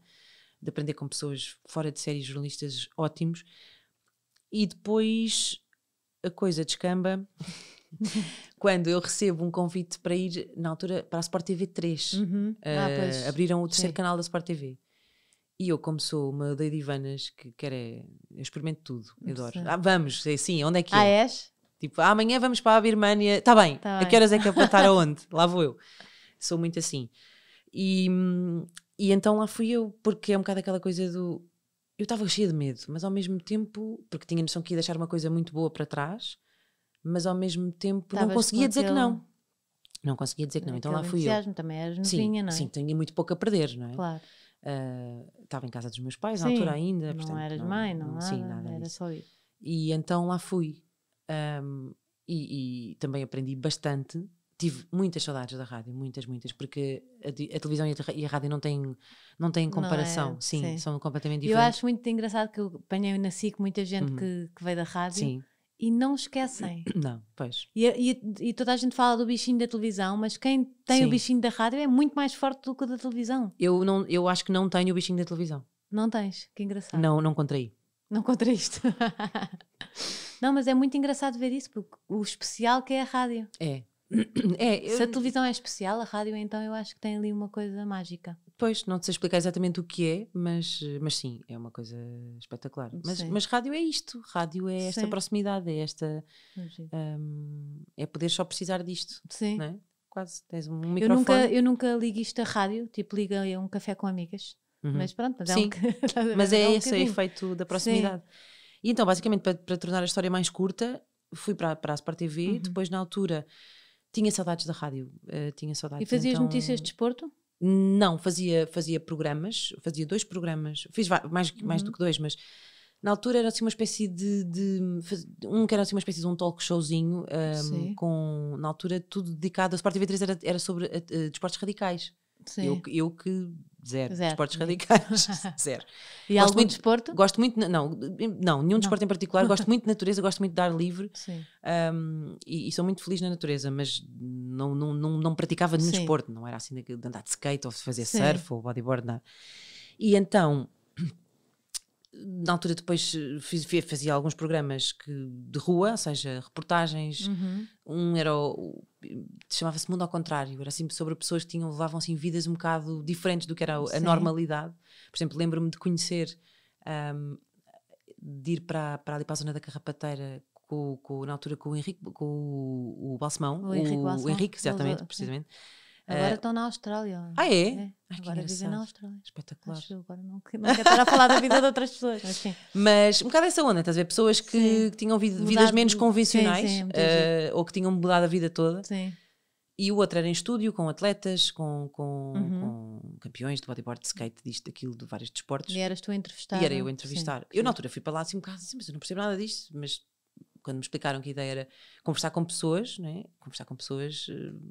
de aprender com pessoas fora de série, jornalistas ótimos. E depois a coisa descamba quando eu recebo um convite para ir, na altura, para a Sport TV 3. Uhum. Uh, ah, ah abriram o terceiro Sim. canal da Sport TV. E eu, como sou uma de Ivanas que quer é. Eu experimento tudo, eu adoro. Ah, vamos, é sim assim, onde é que ah, é? És? Tipo, ah, amanhã vamos para a Birmania. Está bem, tá a que horas é que eu vou estar aonde? Lá vou eu. Sou muito assim. E, hum, e então lá fui eu, porque é um bocado aquela coisa do. Eu estava cheia de medo, mas ao mesmo tempo. Porque tinha a noção que ia deixar uma coisa muito boa para trás, mas ao mesmo tempo não conseguia dizer aquele... que não. Não conseguia dizer que não, então lá fui eu. também eras novinha, sim, não é? Sim, tinha muito pouco a perder, não é? Claro. Uh, estava em casa dos meus pais sim, na altura ainda. Não portanto, eras não, mãe, não, não sim, nada. Era disso. só ir. E então lá fui. Um, e, e, também aprendi bastante tive muitas saudades da rádio, muitas, muitas, porque a, a televisão e a, rádio não têm, não têm comparação, não é? sim, sim, são completamente diferentes. Eu acho muito engraçado que eu apanhei na SIC muita gente uhum. que, que, veio da rádio sim. e não esquecem. Não, pois. E, e, e, toda a gente fala do bichinho da televisão, mas quem tem sim. o bichinho da rádio é muito mais forte do que o da televisão. Eu, não, eu acho que não tenho o bichinho da televisão. Não tens, que engraçado. Não, não contraí. Não contraíste. não, mas é muito engraçado ver isso, porque o especial que é a rádio. É, é, eu... Se a televisão é especial, a rádio então eu acho que tem ali uma coisa mágica. Pois, não te sei explicar exatamente o que é, mas, mas sim, é uma coisa espetacular. Mas, mas rádio é isto, rádio é esta sim. proximidade, é esta um, é, hum, é poder só precisar disto. Sim. É? Quase, tens um microfone. Eu nunca, eu nunca ligo isto a rádio, tipo liga a um café com amigas. Uhum. Mas pronto, mas é sim. é um... mas é, é um esse o efeito da proximidade. Sim. E então, basicamente, para, para tornar a história mais curta, fui para, para a Sport TV, uhum. depois na altura tinha saudades da rádio, uh, tinha saudades. E fazias então... notícias eh, de desporto? Não, fazia, fazia programas, fazia dois programas, fiz mais, uhum. mais do uhum. que dois, mas na altura era assim uma espécie de, de um que era assim uma espécie de um talk showzinho um, ehm, com na altura tudo dedicado a Sport TV3 era, era sobre uh, desportos radicais Sim. Eu, eu que Zero. zero. Desportos radicais, zero. E gosto algum muito, desporto? Gosto muito, não, não nenhum desporto não. em particular. Gosto muito de natureza, gosto muito de ar livre. Um, e, e, sou muito feliz na natureza, mas não, não, não, não praticava nenhum Sim. desporto. Não era assim de andar de skate ou de fazer Sim. surf ou bodyboard, nada. E então na altura depois eh, fiz, fazia alguns programas que, de rua, ou seja, reportagens. Uhum. Um era o, chamava-se Mundo ao Contrário, era sempre assim sobre pessoas que tinham, levavam assim, vidas um bocado diferentes do que era a, normalidade. Por exemplo, lembro-me de conhecer, um, de ir para, para ali para a zona da Carrapateira com, com, na altura com o Henrique, com o, o Balsemão, o, o Henrique, o Henrique exatamente, precisamente. Sim Agora eh, estão na Austrália. Ah, é? é. Ai, agora vivem na Austrália. Espetacular. Acho, agora não, não quero estar a falar da vida de outras pessoas. Mas, sim. mas um bocado essa onda, estás a ver? Pessoas que, tinham vidas Mudado, menos convencionais sim, uh, ou que tinham mudado a vida toda. Sim. E o outro era em estúdio, com atletas, com, com, uhum. com campeões de bodyboard, skate, disto, daquilo, de vários desportos. E eras tu a entrevistar. E era eu a entrevistar. Eu, na altura, fui para lá assim um bocado assim, mas eu não percebo nada disto, mas quando me explicaram que a ideia era conversar com pessoas, não é? Conversar com pessoas,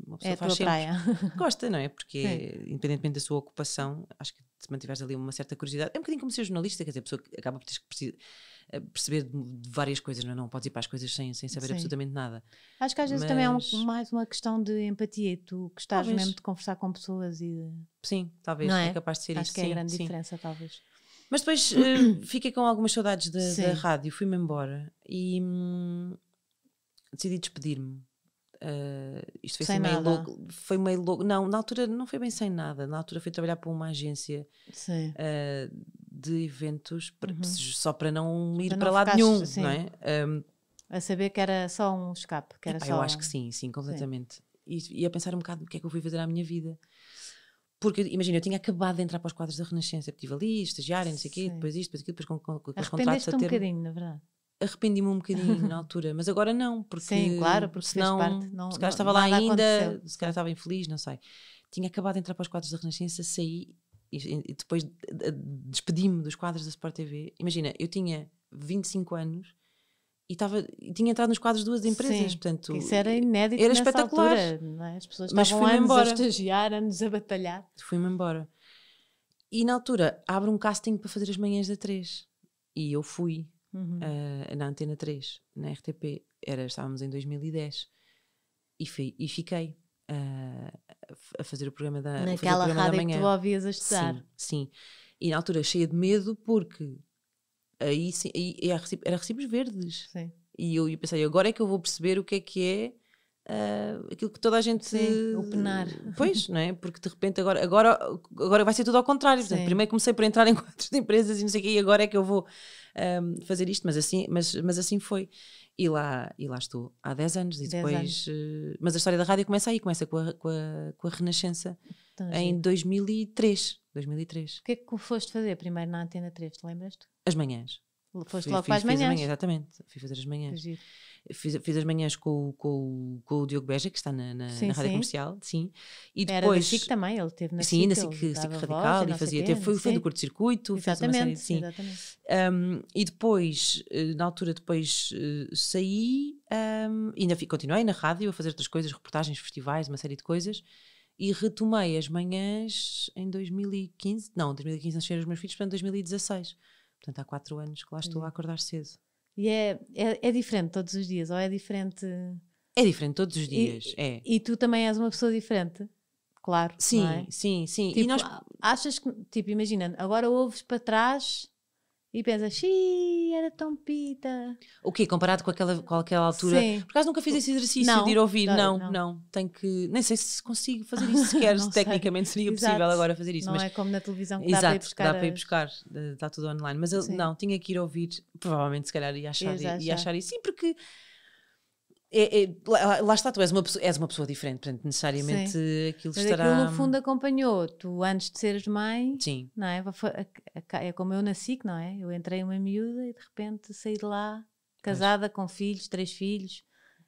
uma pessoa é faz sempre. Praia. Gosta, não é? Porque, Sim. independentemente da sua ocupação, acho que se mantiveres ali uma certa curiosidade. É um bocadinho como ser jornalista, quer dizer, a pessoa que acaba por ter que eh, perceber de várias coisas, não é? Não podes ir para as coisas sem, sem saber Sim. absolutamente nada. Acho que às vezes Mas... também é um, mais uma questão de empatia. Tu gostares mesmo de conversar com pessoas e. Sim, talvez. Não é? é capaz de ser Acho isso. que é a grande Sim. diferença, talvez. Mas depois eh, fiquei com algumas saudades da, rádio, fui-me embora e hum, decidi despedir-me. Uh, isto foi assim sem meio louco. Foi meio louco. Não, na altura não foi bem sem nada. Na altura fui trabalhar para uma agência uh, de eventos uhum. só para não ir para, lado nenhum, assim, não é? Um, a saber que era só um escape. Que era epá, só eu acho que sim, sim, completamente. Sim. E, e a pensar um bocado o que é que eu fui fazer à minha vida. Porque, imagina, eu tinha acabado de entrar para os quadros da Renascença, estive ali, estagiária, não sei o quê, depois isto, depois aquilo, depois com, com, com os contratos a ter. um bocadinho, na verdade. Arrependi-me um bocadinho na altura, mas agora não, porque. Sim, claro, porque senão, parte, não, se calhar estava lá ainda, aconteceu. se calhar estava infeliz, não sei. Tinha acabado de entrar para os quadros da Renascença, saí e, e depois eh, eh, despedi-me dos quadros da Sport TV. Imagina, eu tinha 25 anos e tava, tinha entrado nos quadros de duas empresas. Sim, portanto, isso era inédito. Era espetacular. Altura, é? As pessoas Mas estavam anos a estagiar, anos a batalhar. Fui-me embora. E na altura abre um casting para fazer as manhãs da 3. E eu fui uhum. uh, na Antena 3, na RTP. Era, estávamos em 2010. E, fui, e fiquei uh, a fazer o programa da Naquela o programa rádio da manhã. que tu ouvias a estudar. Sim, sim. E na altura cheia de medo porque aí, sim, aí é era recibos verdes. Sim. E eu, eu pensei, agora é que eu vou perceber o que é que é uh, aquilo que toda a gente. Sim, o penar. Pois, não é? Porque de repente agora, agora, agora vai ser tudo ao contrário. Portanto, primeiro comecei por entrar em quatro de empresas e não sei o quê, e agora é que eu vou um, ah, fazer isto, mas assim, mas, mas assim foi. E lá, e lá estou há 10 anos e depois. Anos. Uh, mas a história da rádio começa aí, começa com a, com a, com a Renascença então, em gente. 2003. 2003. O que é que foste fazer primeiro na Antena 3, te lembras-te? As manhãs. Foste fui, logo fiz, para as manhãs? exatamente, fui fazer as manhãs. Fiz, fiz, as manhãs com, com, com o Diogo Beja, que está na, na, sim, na rádio sim. comercial, sim. E depois, Era da SIC também, ele teve na sim, SIC. Sim, na SIC, SIC Radical, voz, e fazia, teve, foi, foi do curto-circuito, Exatamente. série sim. Um, e depois, eh, na altura, depois eh, saí, um, ainda continuei na rádio a fazer outras coisas, reportagens, festivais, uma série de coisas e retomei as manhãs em 2015. Não, 2015 nasceram os meus filhos, portanto 2016. Portanto, há quatro anos que lá estou é. a acordar cedo. E é, é, é, diferente todos os dias, ou é diferente. É diferente todos os dias, e, é. E tu também és uma pessoa diferente, claro. Sim, é? sim, sim. Tipo, e nós... Achas que, tipo, imagina, agora ouves para trás e pensa xiii, era tão pita. O quê? Comparado com aquela, com aquela altura? Sim. Por acaso nunca fiz esse exercício não, de ir ouvir. não, não, não, Tenho que. Nem sei se consigo fazer isso sequer. se tecnicamente seria Exato. possível agora fazer isso. Não mas... é como na televisão que Exato, dá para ir buscar. Dá para ir buscar, as... Eh, está tudo online. Mas eu, não, tinha que ir ouvir. Provavelmente, se calhar, ia achar, ia achar. Ia achar isso. Sim, porque é, é, lá, lá, está, tu és uma, pessoa, és uma pessoa diferente, portanto, necessariamente Sim. aquilo Mas é estará. Aquilo no fundo acompanhou, tu antes de seres mãe, Sim. não é? É como eu nasci, não é? Eu entrei uma miúda e de repente saí de lá, casada, pois. com filhos, três filhos.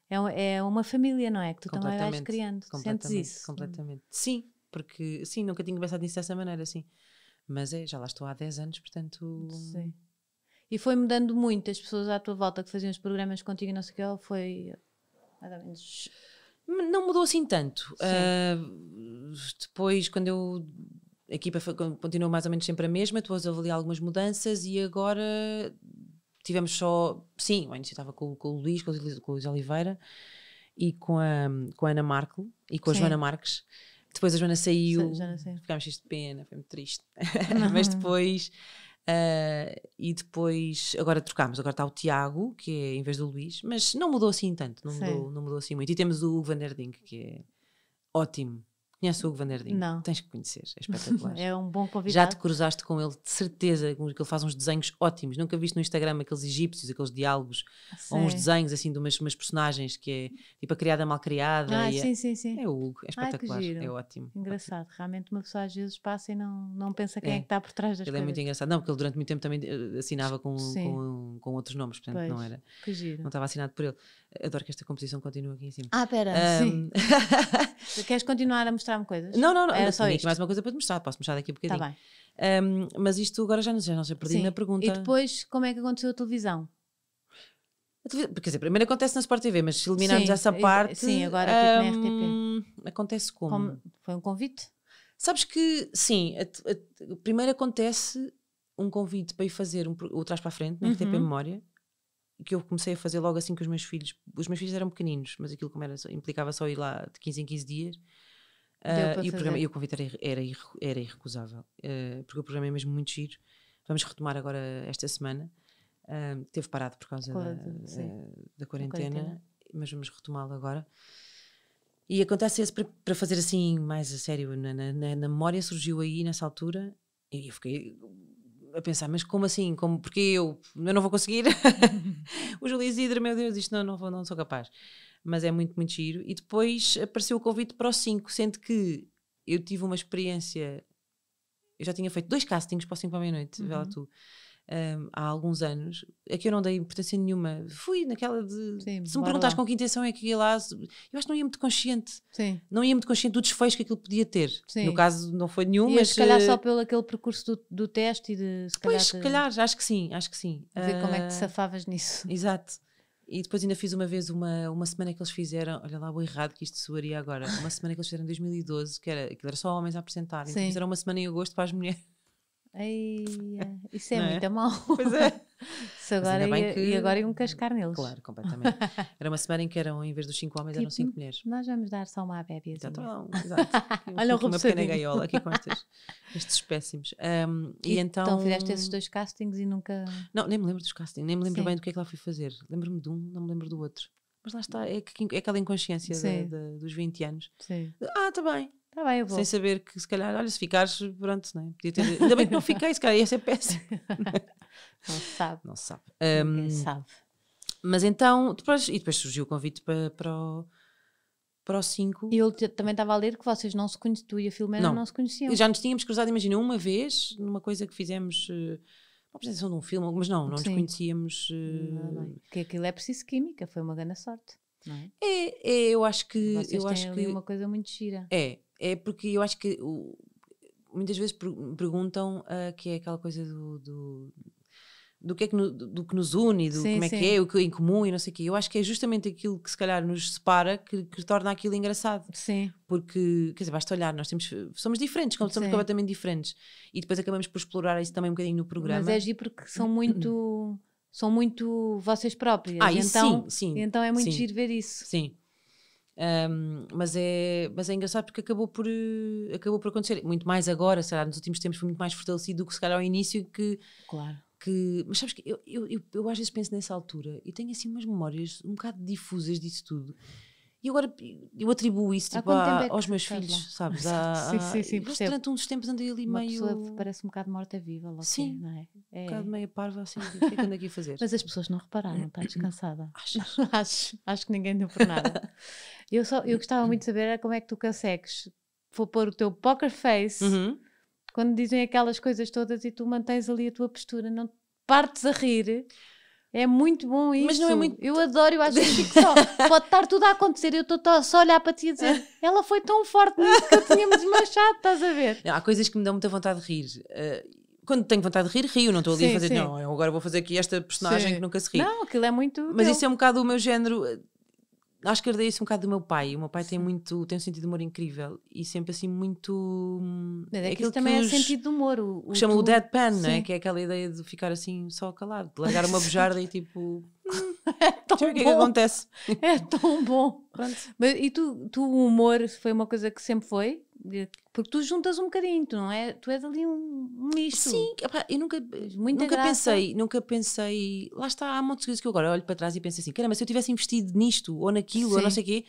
É, é uma família, não é? Que tu também vais criando. Sentes isso? Completamente. Sim, porque sim, nunca tinha pensado nisso dessa maneira, assim. Mas é, já lá estou há 10 anos, portanto. Sim. E foi mudando muito as pessoas à tua volta que faziam os programas contigo e não sei o que, foi mais ou menos. Não mudou assim tanto. Uh, depois, quando eu. A equipa foi, continuou mais ou menos sempre a mesma, depois houve ali algumas mudanças e agora tivemos só. Sim, eu estava com, com o Luís, com, com o Luís Oliveira e com a, com a Ana Marco e com a Sim. Joana Marques. Depois a Joana saiu, sim, Joana saiu. ficámos cheios de pena, foi muito triste. Mas depois Uh, e depois, agora trocámos, agora está o Tiago, que é em vez do Luís, mas não mudou assim tanto, não, mudou, não mudou, assim muito. E temos o Van Erding, que é ótimo. Conhece o Hugo Vanderding? Não. Tens que conhecer, é espetacular. é um bom convidado. Já te cruzaste com ele, de certeza, que ele faz uns desenhos ótimos. Nunca viste no Instagram aqueles egípcios, aqueles diálogos, sim. ou uns desenhos assim de umas, umas, personagens que é tipo a criada mal criada. Ah, é sim, é, sim, sim. É o Hugo, é espetacular, Ai, é ótimo. Engraçado, ótimo. realmente uma pessoa às vezes passa e não, não pensa quem é, é que está por trás das coisas. Ele é muito engraçado. Não, porque ele durante muito tempo também eh, assinava com, com, com, outros nomes, portanto pois, não era. Que giro. Não estava assinado por ele. Adoro que esta composição continue aqui em cima. Ah, pera, um, sim. Queres continuar a mostrar? mostrar-me coisas? Não, não, não. Era é só isto. mais uma coisa para te mostrar. Posso mostrar daqui a um tá bocadinho. Tá bem. Um, mas isto agora já não, já não sei, perdi na pergunta. E depois, como é que aconteceu a televisão? Quer dizer, primeiro acontece na Sport TV, mas se eliminarmos sim, essa parte. Sim, agora aqui tipo, na RTP. Acontece como? como? Foi um convite? Sabes que, sim, a, a, primeiro acontece um convite para ir fazer um, o Trás para a Frente, na uhum. RTP Memória, que eu comecei a fazer logo assim que os meus filhos. Os meus filhos eram pequeninos, mas aquilo como era, implicava só ir lá de 15 em 15 dias. Uh, e, o programa, e o convite era, era, irrecusável, uh, porque o programa é mesmo muito giro. Vamos retomar agora esta semana. Uh, teve parado por causa claro, da, da, quarentena, da, quarentena, mas vamos retomá-lo agora. E acontece isso para fazer assim, mais a sério, na, na, na, memória surgiu aí nessa altura, e eu fiquei a pensar, mas como assim? Como, porque eu, eu não vou conseguir? o Júlio Isidro, meu Deus, isto não, não, vou, não sou capaz mas é muito, muito giro. E depois apareceu o convite para o 5, sendo que eu tive uma experiência. Eu já tinha feito dois castings para o 5 à meia-noite, uhum. vê lá tu. Um, há alguns anos, a que eu não dei importância nenhuma. Fui naquela de. Sim, se me perguntas com que intenção é que ia lá, eu acho que não ia muito consciente. Sim. Não ia muito consciente do desfecho que aquilo podia ter. Sim. No caso, não foi nenhum, e mas. Se calhar eh, só pelo aquele percurso do, do teste e de. Se pois, calhar, se calhar, acho que sim, acho que sim. Ver uh, como é que te eh, safavas nisso. Exato. E depois ainda fiz uma vez uma, uma semana que eles fizeram, olha lá o errado que isto soaria agora, uma semana que eles fizeram em 2012, que era, que era só homens a apresentarem. Então fizeram uma semana em agosto para as mulheres. Ai, isso é não é? muito é? mal. Pois é. agora ia, que... E agora iam cascar neles. Claro, completamente. Era uma semana em que eram, em vez dos 5 homens, tipo, eram 5 mulheres. Nós vamos dar só uma à bébia. Então, não, tá exato. Olha o Uma pequena gaiola aqui com estes, estes péssimos. Um, e, e, então... então fizeste esses dois castings e nunca. Não, nem me lembro dos castings, nem me lembro Sim. bem do que é que lá fui fazer. Lembro-me de um, não me lembro do outro. Mas lá está, é, que, é aquela inconsciência de, de, dos 20 anos. Sim. Ah, está bem, Tá bem, eu vou. Sem saber que se calhar, olha, se ficares, pronto, não é? podia Ter... Ainda bem que não fiquei, se calhar ia ser péssimo. não sabe. Não sabe. Um, sabe. Mas então, depois, e depois surgiu o convite para, para o para o 5. E eu também estava a ler que vocês não se conheciam, tu e a Filomena não. não se conheciam. Já nos tínhamos cruzado, imagina, uma vez, numa coisa que fizemos, eh, uma apresentação de um filme, mas não, não Sim. nos conhecíamos. Uh, Porque aquilo é preciso química, foi uma grande sorte. Não é? É, é eu acho que. Vocês eu acho que uma coisa muito gira. É, é porque eu acho que o, muitas vezes me perguntam uh, que é aquela coisa do, do do que é que, no, do que nos une, do sim, como é sim. que é, o que é em comum e não sei o quê. Eu acho que é justamente aquilo que se calhar nos separa que, que torna aquilo engraçado. Sim. Porque, quer dizer, basta olhar, nós temos, somos diferentes, somos sim. completamente diferentes. E depois acabamos por explorar isso também um bocadinho no programa. Mas é giro porque são muito, são muito vocês próprias. Ah, então, sim, sim. Então é muito sim. giro ver isso. Sim. Um, mas, é, mas é engraçado porque acabou por, eh, acabou por acontecer. Muito mais agora, será nos últimos tempos foi muito mais fortalecido do que se calhar ao início que. Claro. Que, mas sabes que eu, eu, eu, eu às vezes penso nessa altura e tenho assim umas memórias um bocado difusas disso tudo e agora eu atribuo isso tipo, a, é aos meus filhos, lá? sabes? A, sim, sim, sim. Durante um dos tempos andei ali Uma meio. Pessoa parece um bocado morta-viva, logo sim, assim, não é? é? Um bocado meio parva, assim, tipo, o que é que ando aqui a fazer? Mas as pessoas não repararam, está descansada. Acho. acho, acho que ninguém deu por nada. eu, só, eu gostava muito de saber era como é que tu consegues vou pôr o teu poker face uhum. quando dizem aquelas coisas todas e tu mantens ali a tua postura, não partes a rir. É muito bom isso. Mas não é muito... Eu adoro, eu acho que fico só. Pode estar tudo a acontecer, eu estou só a olhar para ti e dizer ela foi tão forte nisso que eu tinha-me desmanchado, estás a ver? Não, há coisas que me dão muita vontade de rir. Uh, quando tenho vontade de rir, rio, não estou ali sim, a fazer, sim. não, eu agora vou fazer aqui esta personagem sim. que nunca se ri. Não, aquilo é muito. Mas meu. isso é um bocado o meu género. Eh, acho que herdei isso um bocado do meu pai. O meu pai Sim. tem muito, tem um sentido de humor incrível e sempre assim muito. Hum, Mas é que isso também que é os, é sentido de humor. O, o o deadpan, não é? Que é aquela ideia de ficar assim só calado, de largar uma bujarda e tipo. é tão bom. Então, o que é que acontece. É tão bom. Mas, e tu, tu, o humor foi uma coisa que sempre foi? Porque tu juntas um bocadinho, tu não é? Tu és ali um misto. Sim, epá, eu nunca, nunca pensei, nunca pensei. Lá está, há de coisas que eu agora olho para trás e penso assim: caramba, se eu tivesse investido nisto ou naquilo Sim. ou não sei o quê,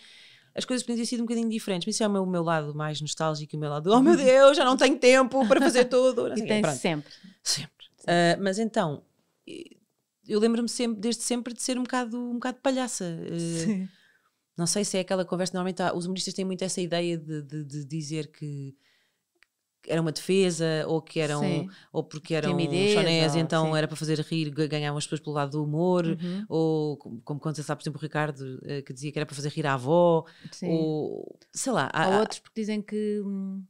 as coisas podiam ter sido um bocadinho diferentes. Mas isso é o meu, o meu lado mais nostálgico, o meu lado, oh meu uhum. Deus, já não tenho tempo para fazer tudo. e assim, sempre. Sempre. Uh, mas então, eu lembro-me sempre, desde sempre de ser um bocado, um bocado palhaça. Eh, sim. Não sei se é aquela conversa, normalmente há, os humoristas têm muito essa ideia de, de, de dizer que era uma defesa ou que eram sim. ou porque eram chonés, ah, então sim. era para fazer rir, ganhavam as pessoas pelo lado do humor, uhum. ou como quando sabe por exemplo, o Ricardo eh, que dizia que era para fazer rir a avó, sim. ou sei lá, há, há outros porque dizem que hum,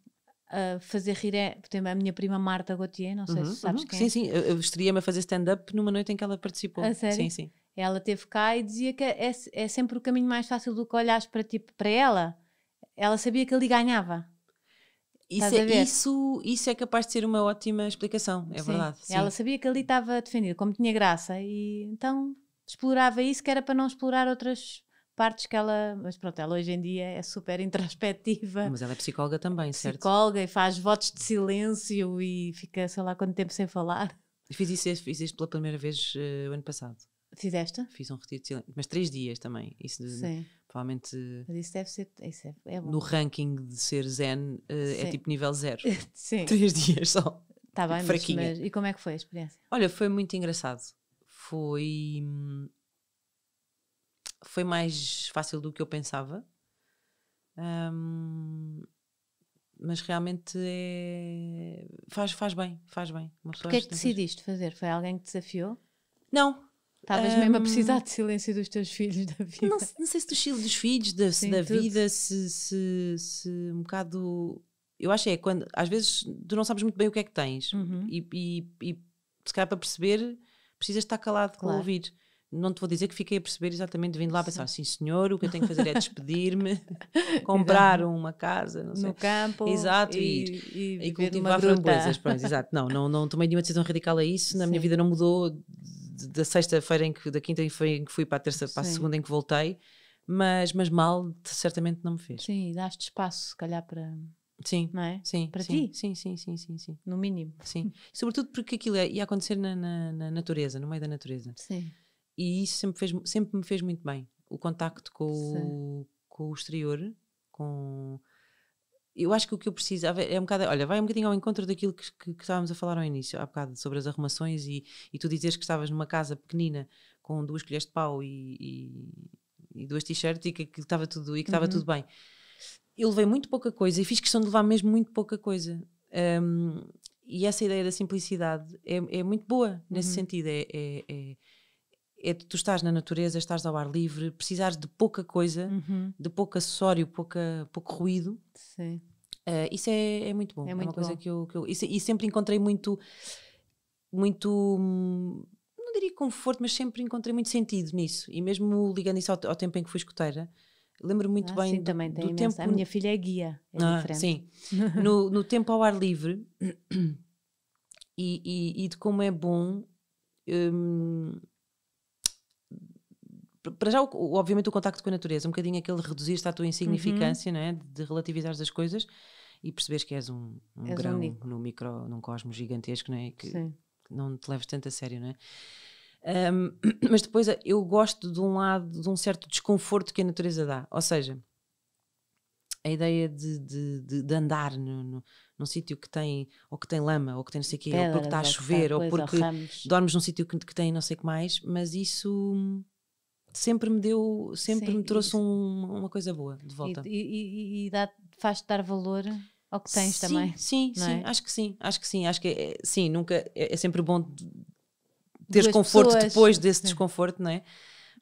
a fazer rir é, por exemplo, a minha prima Marta Gauthier, não sei uhum, se uhum. sabes uhum. quem é. Sim, sim, eu estaria me a fazer stand-up numa noite em que ela participou. A sério? Sim, sim. Ela teve cá e dizia que é, é sempre o caminho mais fácil do que olhares para, ti, tipo, para ela. Ela sabia que ali ganhava. Isso é, isso, isso é capaz de ser uma ótima explicação, é sim. verdade. Sim. Ela sabia que ali estava defendida, como tinha graça, e então explorava isso que era para não explorar outras partes que ela, mas pronto, ela hoje em dia é super introspectiva. Mas ela é psicóloga também, certo? Psicóloga e faz votos de silêncio e fica sei lá quanto tempo sem falar. Fiz isso, fiz pela primeira vez uh, o ano passado. Fizeste? Fiz um retiro de silêncio, mas três dias também. Isso Sim. provavelmente. Mas isso deve ser. Isso é, é no ranking de ser zen uh, é tipo nível zero. Sim. Três dias só. Tá bem, tipo Mas, mas, e como é que foi a experiência? Olha, foi muito engraçado. Foi. Hum, foi mais fácil do que eu pensava. Um, mas realmente é... faz, faz bem, faz bem. Uma pessoa o é que é que decidiste fazer? Foi alguém que te desafiou? Não. Estavas um, mesmo a precisar de silêncio dos teus filhos da vida. Não, não sei se dos filhos, dos filhos, da, Sim, da vida, se, se, se, um bocado. Eu acho é quando às vezes tu não sabes muito bem o que é que tens uhum. e, e, e se calhar para perceber precisas estar calado claro. com ouvir não te vou dizer que fiquei a perceber exatamente vindo lá pensar, sim senhor, o que eu tenho que fazer é despedir-me, comprar exato. uma casa, não sei. No campo. Exato, e, e, e, e cultivar framboesas. Pronto, exato. Não, não, não tomei nenhuma decisão radical a isso, na sim. minha vida não mudou da sexta-feira, em que, da quinta em que fui para a terça, para sim. a segunda em que voltei, mas, mas mal certamente não me fez. Sim, daste espaço, se calhar, para... Sim, não é? sim, para sim, ti? Sim, sim, sim, sim, sim. No mínimo. Sim. Sobretudo porque aquilo é, ia acontecer na, na, na natureza, no meio da natureza. Sim e isso sempre, fez, sempre me fez muito bem. O contacto com, o, com o exterior, com. Eu acho que o que eu preciso é um bocado. Olha, vai um bocadinho ao encontro daquilo que, que, que estávamos a falar ao início, há bocado, sobre as arrumações e, e tu dizes que estavas numa casa pequenina com duas colheres de pau e, e e duas t-shirts e que estava tudo e que estava uhum. tudo bem. Eu levei muito pouca coisa e fiz questão de levar mesmo muito pouca coisa. Um, e essa ideia da simplicidade é, é muito boa nesse uhum. sentido. É, é, é, é tu estás na natureza, estás ao ar livre, precisares de pouca coisa, uhum. de pouco acessório, pouca, pouco ruído. Sim. Uh, isso é, é muito bom. É, é uma bom. coisa que eu. Que eu e, e, sempre encontrei muito. Muito. Não diria conforto, mas sempre encontrei muito sentido nisso. E mesmo ligando isso ao, ao tempo em que fui escuteira, lembro muito ah, bem. Sim, do, também tem do tempo. A minha filha é guia. É ah, diferente. Sim. no, no tempo ao ar livre e, e, e de como é bom. Hum, para já, obviamente, o contacto com a natureza, um bocadinho aquele reduzir-te à tua insignificância, uhum. não é? de relativizar as coisas e perceberes que és um, um és grão um no micro, num cosmos gigantesco, não é? Que, Sim. não te leves tanto a sério, não é? Um, mas depois eh, eu gosto de um lado de um certo desconforto que a natureza dá, ou seja, a ideia de, de, de, de andar no, no, num sítio que tem ou que tem lama ou que tem não sei o quê, Pedras, ou porque está a chover, ou porque dormes num sítio que, que tem não sei o que mais, mas isso sempre me deu, sempre Sim, me trouxe um, uma coisa boa de volta. E, e, e, e faz-te dar valor ao que tens sim, também. Sim, sim, é? acho que sim, acho que sim, acho que é, é sim, nunca é, é sempre bom ter conforto pessoas. depois desse desconforto, não é?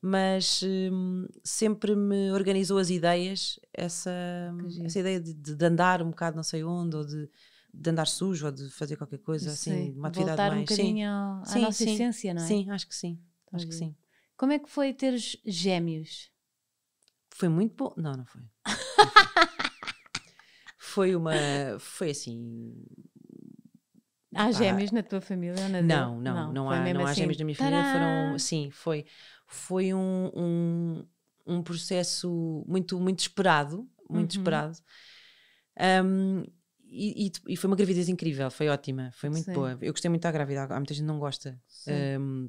Mas hum, sempre me organizou as ideias, essa, hum, essa ideia de, de, andar um bocado não sei onde, ou de, de andar sujo, ou de fazer qualquer coisa, assim, sim. assim, uma atividade Voltar mais. Um bocadinho sim. à sim, nossa sim, essência, não é? Sim, acho que sim, acho que sim. Como é que foi ter os gêmeos? Foi muito bom. Não, não foi. foi uma. Foi assim. Há gêmeos ah, na tua família? Na não, não, não, não, há, não assim. há gêmeos na minha família. Foram, sim, foi, foi um, um, um, processo muito, muito esperado, muito uhum. esperado. Um, e, e, e, foi uma gravidez incrível, foi ótima, foi muito sim. boa. Eu gostei muito da gravidez, há muita gente não gosta. Um,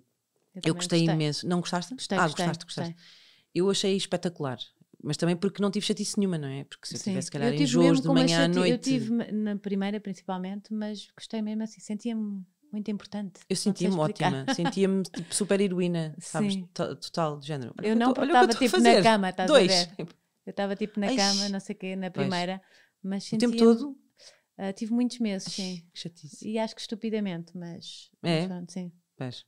eu, eu gostei, gostei, imenso. Não gostaste? Gostei, ah, gostei, gostaste, gostaste. Gostei. Eu achei espetacular. Mas também porque não tive chatice nenhuma, não é? Porque se eu tivesse, se calhar, enjoos de manhã chati... à noite. Eu tive na primeira, principalmente, mas gostei mesmo assim. Sentia-me muito importante. Eu sentia-me ótima, sentia-me tipo, super heroína, sabes? Total, de género. Olha eu não estava tipo na cama, estás Dois. a ver? Eu estava tipo na cama, não sei o quê, na primeira. Pois. Mas sentia o tempo todo? Uh, tive muitos meses, sim. Chatice. E acho que estupidamente, mas. É. Mas pronto, sim.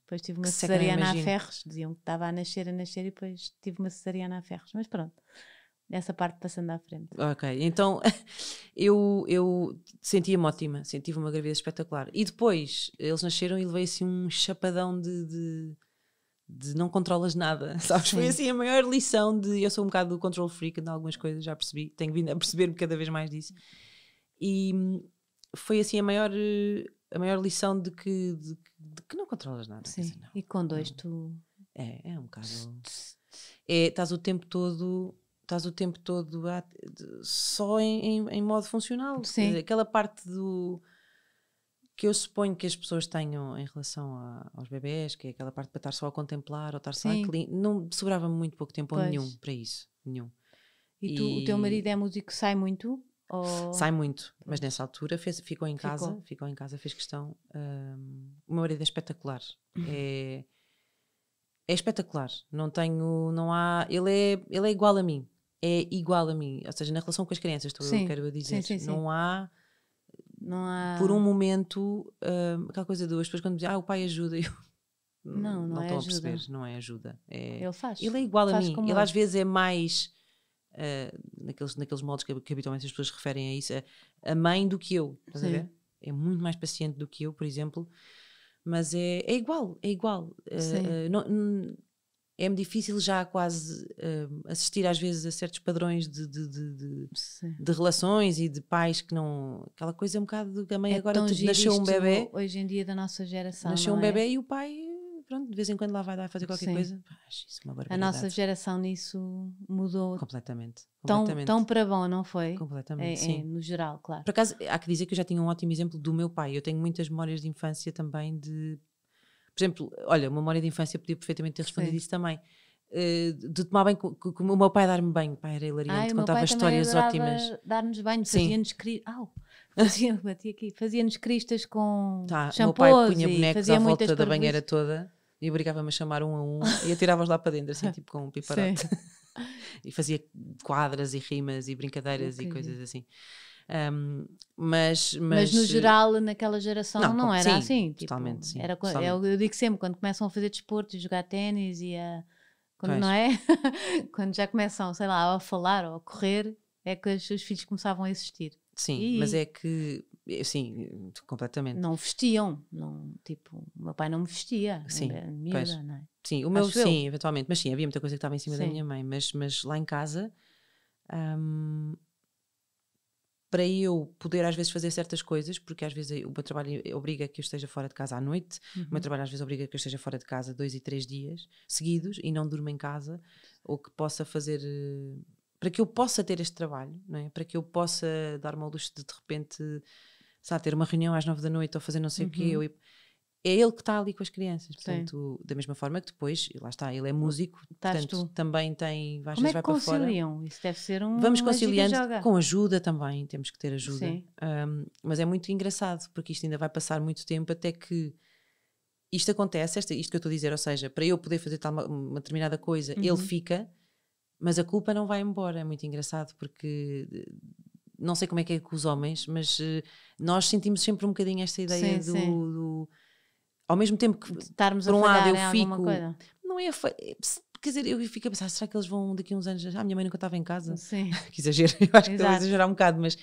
Depois tive uma que cesariana a ferros, diziam que estava a nascer, a nascer, e depois tive uma cesariana a ferros. Mas pronto, essa parte passando à frente. Ok, então eu, eu sentia-me ótima, senti uma gravidez espetacular. E depois eles nasceram e levei assim um chapadão de, de de não controlas nada, sabes? Sim. Foi assim a maior lição de eu sou um bocado do control freak em algumas coisas, já percebi, tenho vindo a perceber-me cada vez mais disso. E hum, foi assim a maior a maior lição de que, de que de que não controlas nada. Sim. Dizer, e com dois não. tu. É, é um bocado. É, estás o tempo todo. Estás o tempo todo a, de, só em, em, em, modo funcional. Sim. Dizer, aquela parte do que eu suponho que as pessoas tenham em relação a, aos bebés, que é aquela parte para estar só a contemplar ou estar só a clínica, não sobrava muito pouco tempo pois. ou nenhum para isso, nenhum. E, tu, e, o teu marido é músico, sai muito? Ou... Oh. Sai muito, mas nessa altura fez, ficou em casa, ficou. ficou em casa, fez questão. Um, o meu marido é espetacular. Uhum. É, é espetacular. Não tenho, não há. Ele é, ele é igual a mim. É igual a mim. Ou seja, na relação com as crianças, estou sim, eu quero dizer. Sim, sim, não há. Não há. Por um momento, um, aquela coisa de duas pessoas quando dizem, ah, o pai ajuda. Eu, não, não, não é estou ajuda. a perceber, não é ajuda. É, ele faz. Ele é igual faz a mim. Ele, ele é. às vezes é mais uh, naqueles, naqueles modos que, que, habitualmente as pessoas referem a isso, a, é a mãe do que eu, estás a ver? É muito mais paciente do que eu, por exemplo, mas é, é igual, é igual. Uh, eh, eh, é-me difícil já quase assistir às vezes a certos padrões de, de, de, de, relações e de pais que não. Aquela coisa é um bocado do que a mãe é agora nasceu um bebê. Hoje em dia da nossa geração. Nasceu um é? bebê e o pai pronto, de vez em quando lá vai dar fazer qualquer Sim. coisa. Pá, uma barbaridade. A nossa geração nisso mudou completamente. Tão, completamente. tão para bom, não foi? Completamente, é, é sim. É, no geral, claro. Por acaso, há que dizer que eu já tinha um ótimo exemplo do meu pai. Eu tenho muitas memórias de infância também de... Por exemplo, olha, uma memória de infância podia perfeitamente ter respondido sim. isso também. Eh, de tomar bem com, o meu pai dar-me bem, pai era hilariante, Ai, contava histórias ótimas. Dar-nos banho, fazia-nos cri... fazia, aqui, fazia cristas com tá, meu pai punha bonecos à volta da banheira toda e obrigava-me a chamar um a um e atirava-os lá para dentro, assim, tipo com um piparote. e fazia quadras e rimas e brincadeiras okay. e coisas assim. Um, mas, mas, mas, no eh, geral, naquela geração, não, não era sim, assim. Tipo, totalmente, sim, era, é totalmente. Eu digo sempre, quando começam a fazer desporto e jogar ténis e a. Quando não é? quando já começam, sei lá, a falar ou a correr, é que os seus filhos começavam a existir. Sim, e... mas é que eh, sim, eh, completamente. Não vestiam, não, tipo, o meu pai não me vestia, sim, é miúda, não é? Sim, o meu Acho sim, eu. eventualmente, mas sim, havia muita coisa que estava em cima sim. da minha mãe, mas, mas lá em casa, hum, para eu poder às vezes fazer certas coisas, porque às vezes o meu trabalho obriga que eu esteja fora de casa à noite, uhum. o meu uhum. trabalho às vezes obriga que eu esteja fora de casa dois e três dias seguidos e não durma em casa, ou que possa fazer eh, para que eu possa ter este trabalho, não é? para que eu possa dar uma luz de de repente sabe, ter uma reunião às nove da noite ou fazer não sei o quê. Eu, uhum. é ele que está ali com as crianças. Portanto, Sim. da mesma forma que depois, lá está, ele é músico, Estás portanto, tu. também tem, às Como é vai para fora. conciliam? Isso deve ser um Vamos conciliando com ajuda também, temos que ter ajuda. Um, mas é muito engraçado, porque isto ainda vai passar muito tempo até que isto acontece, isto que eu estou a dizer, ou seja, para eu poder fazer tal, uma, determinada coisa, uhum. ele fica, mas a culpa não vai embora. É muito engraçado, porque não sei como é que é com os homens, mas eh, nós sentimos sempre um bocadinho esta ideia sim, do, sim. do, Ao mesmo tempo que. Estarmos por um lado eu fico. Coisa. Não é. Eh, quer dizer, eu fico a pensar, será que eles vão daqui a uns anos. Ah, a minha mãe nunca estava em casa. Sim. que exagero, eu acho Exato. que estou a exagerar um bocado, mas.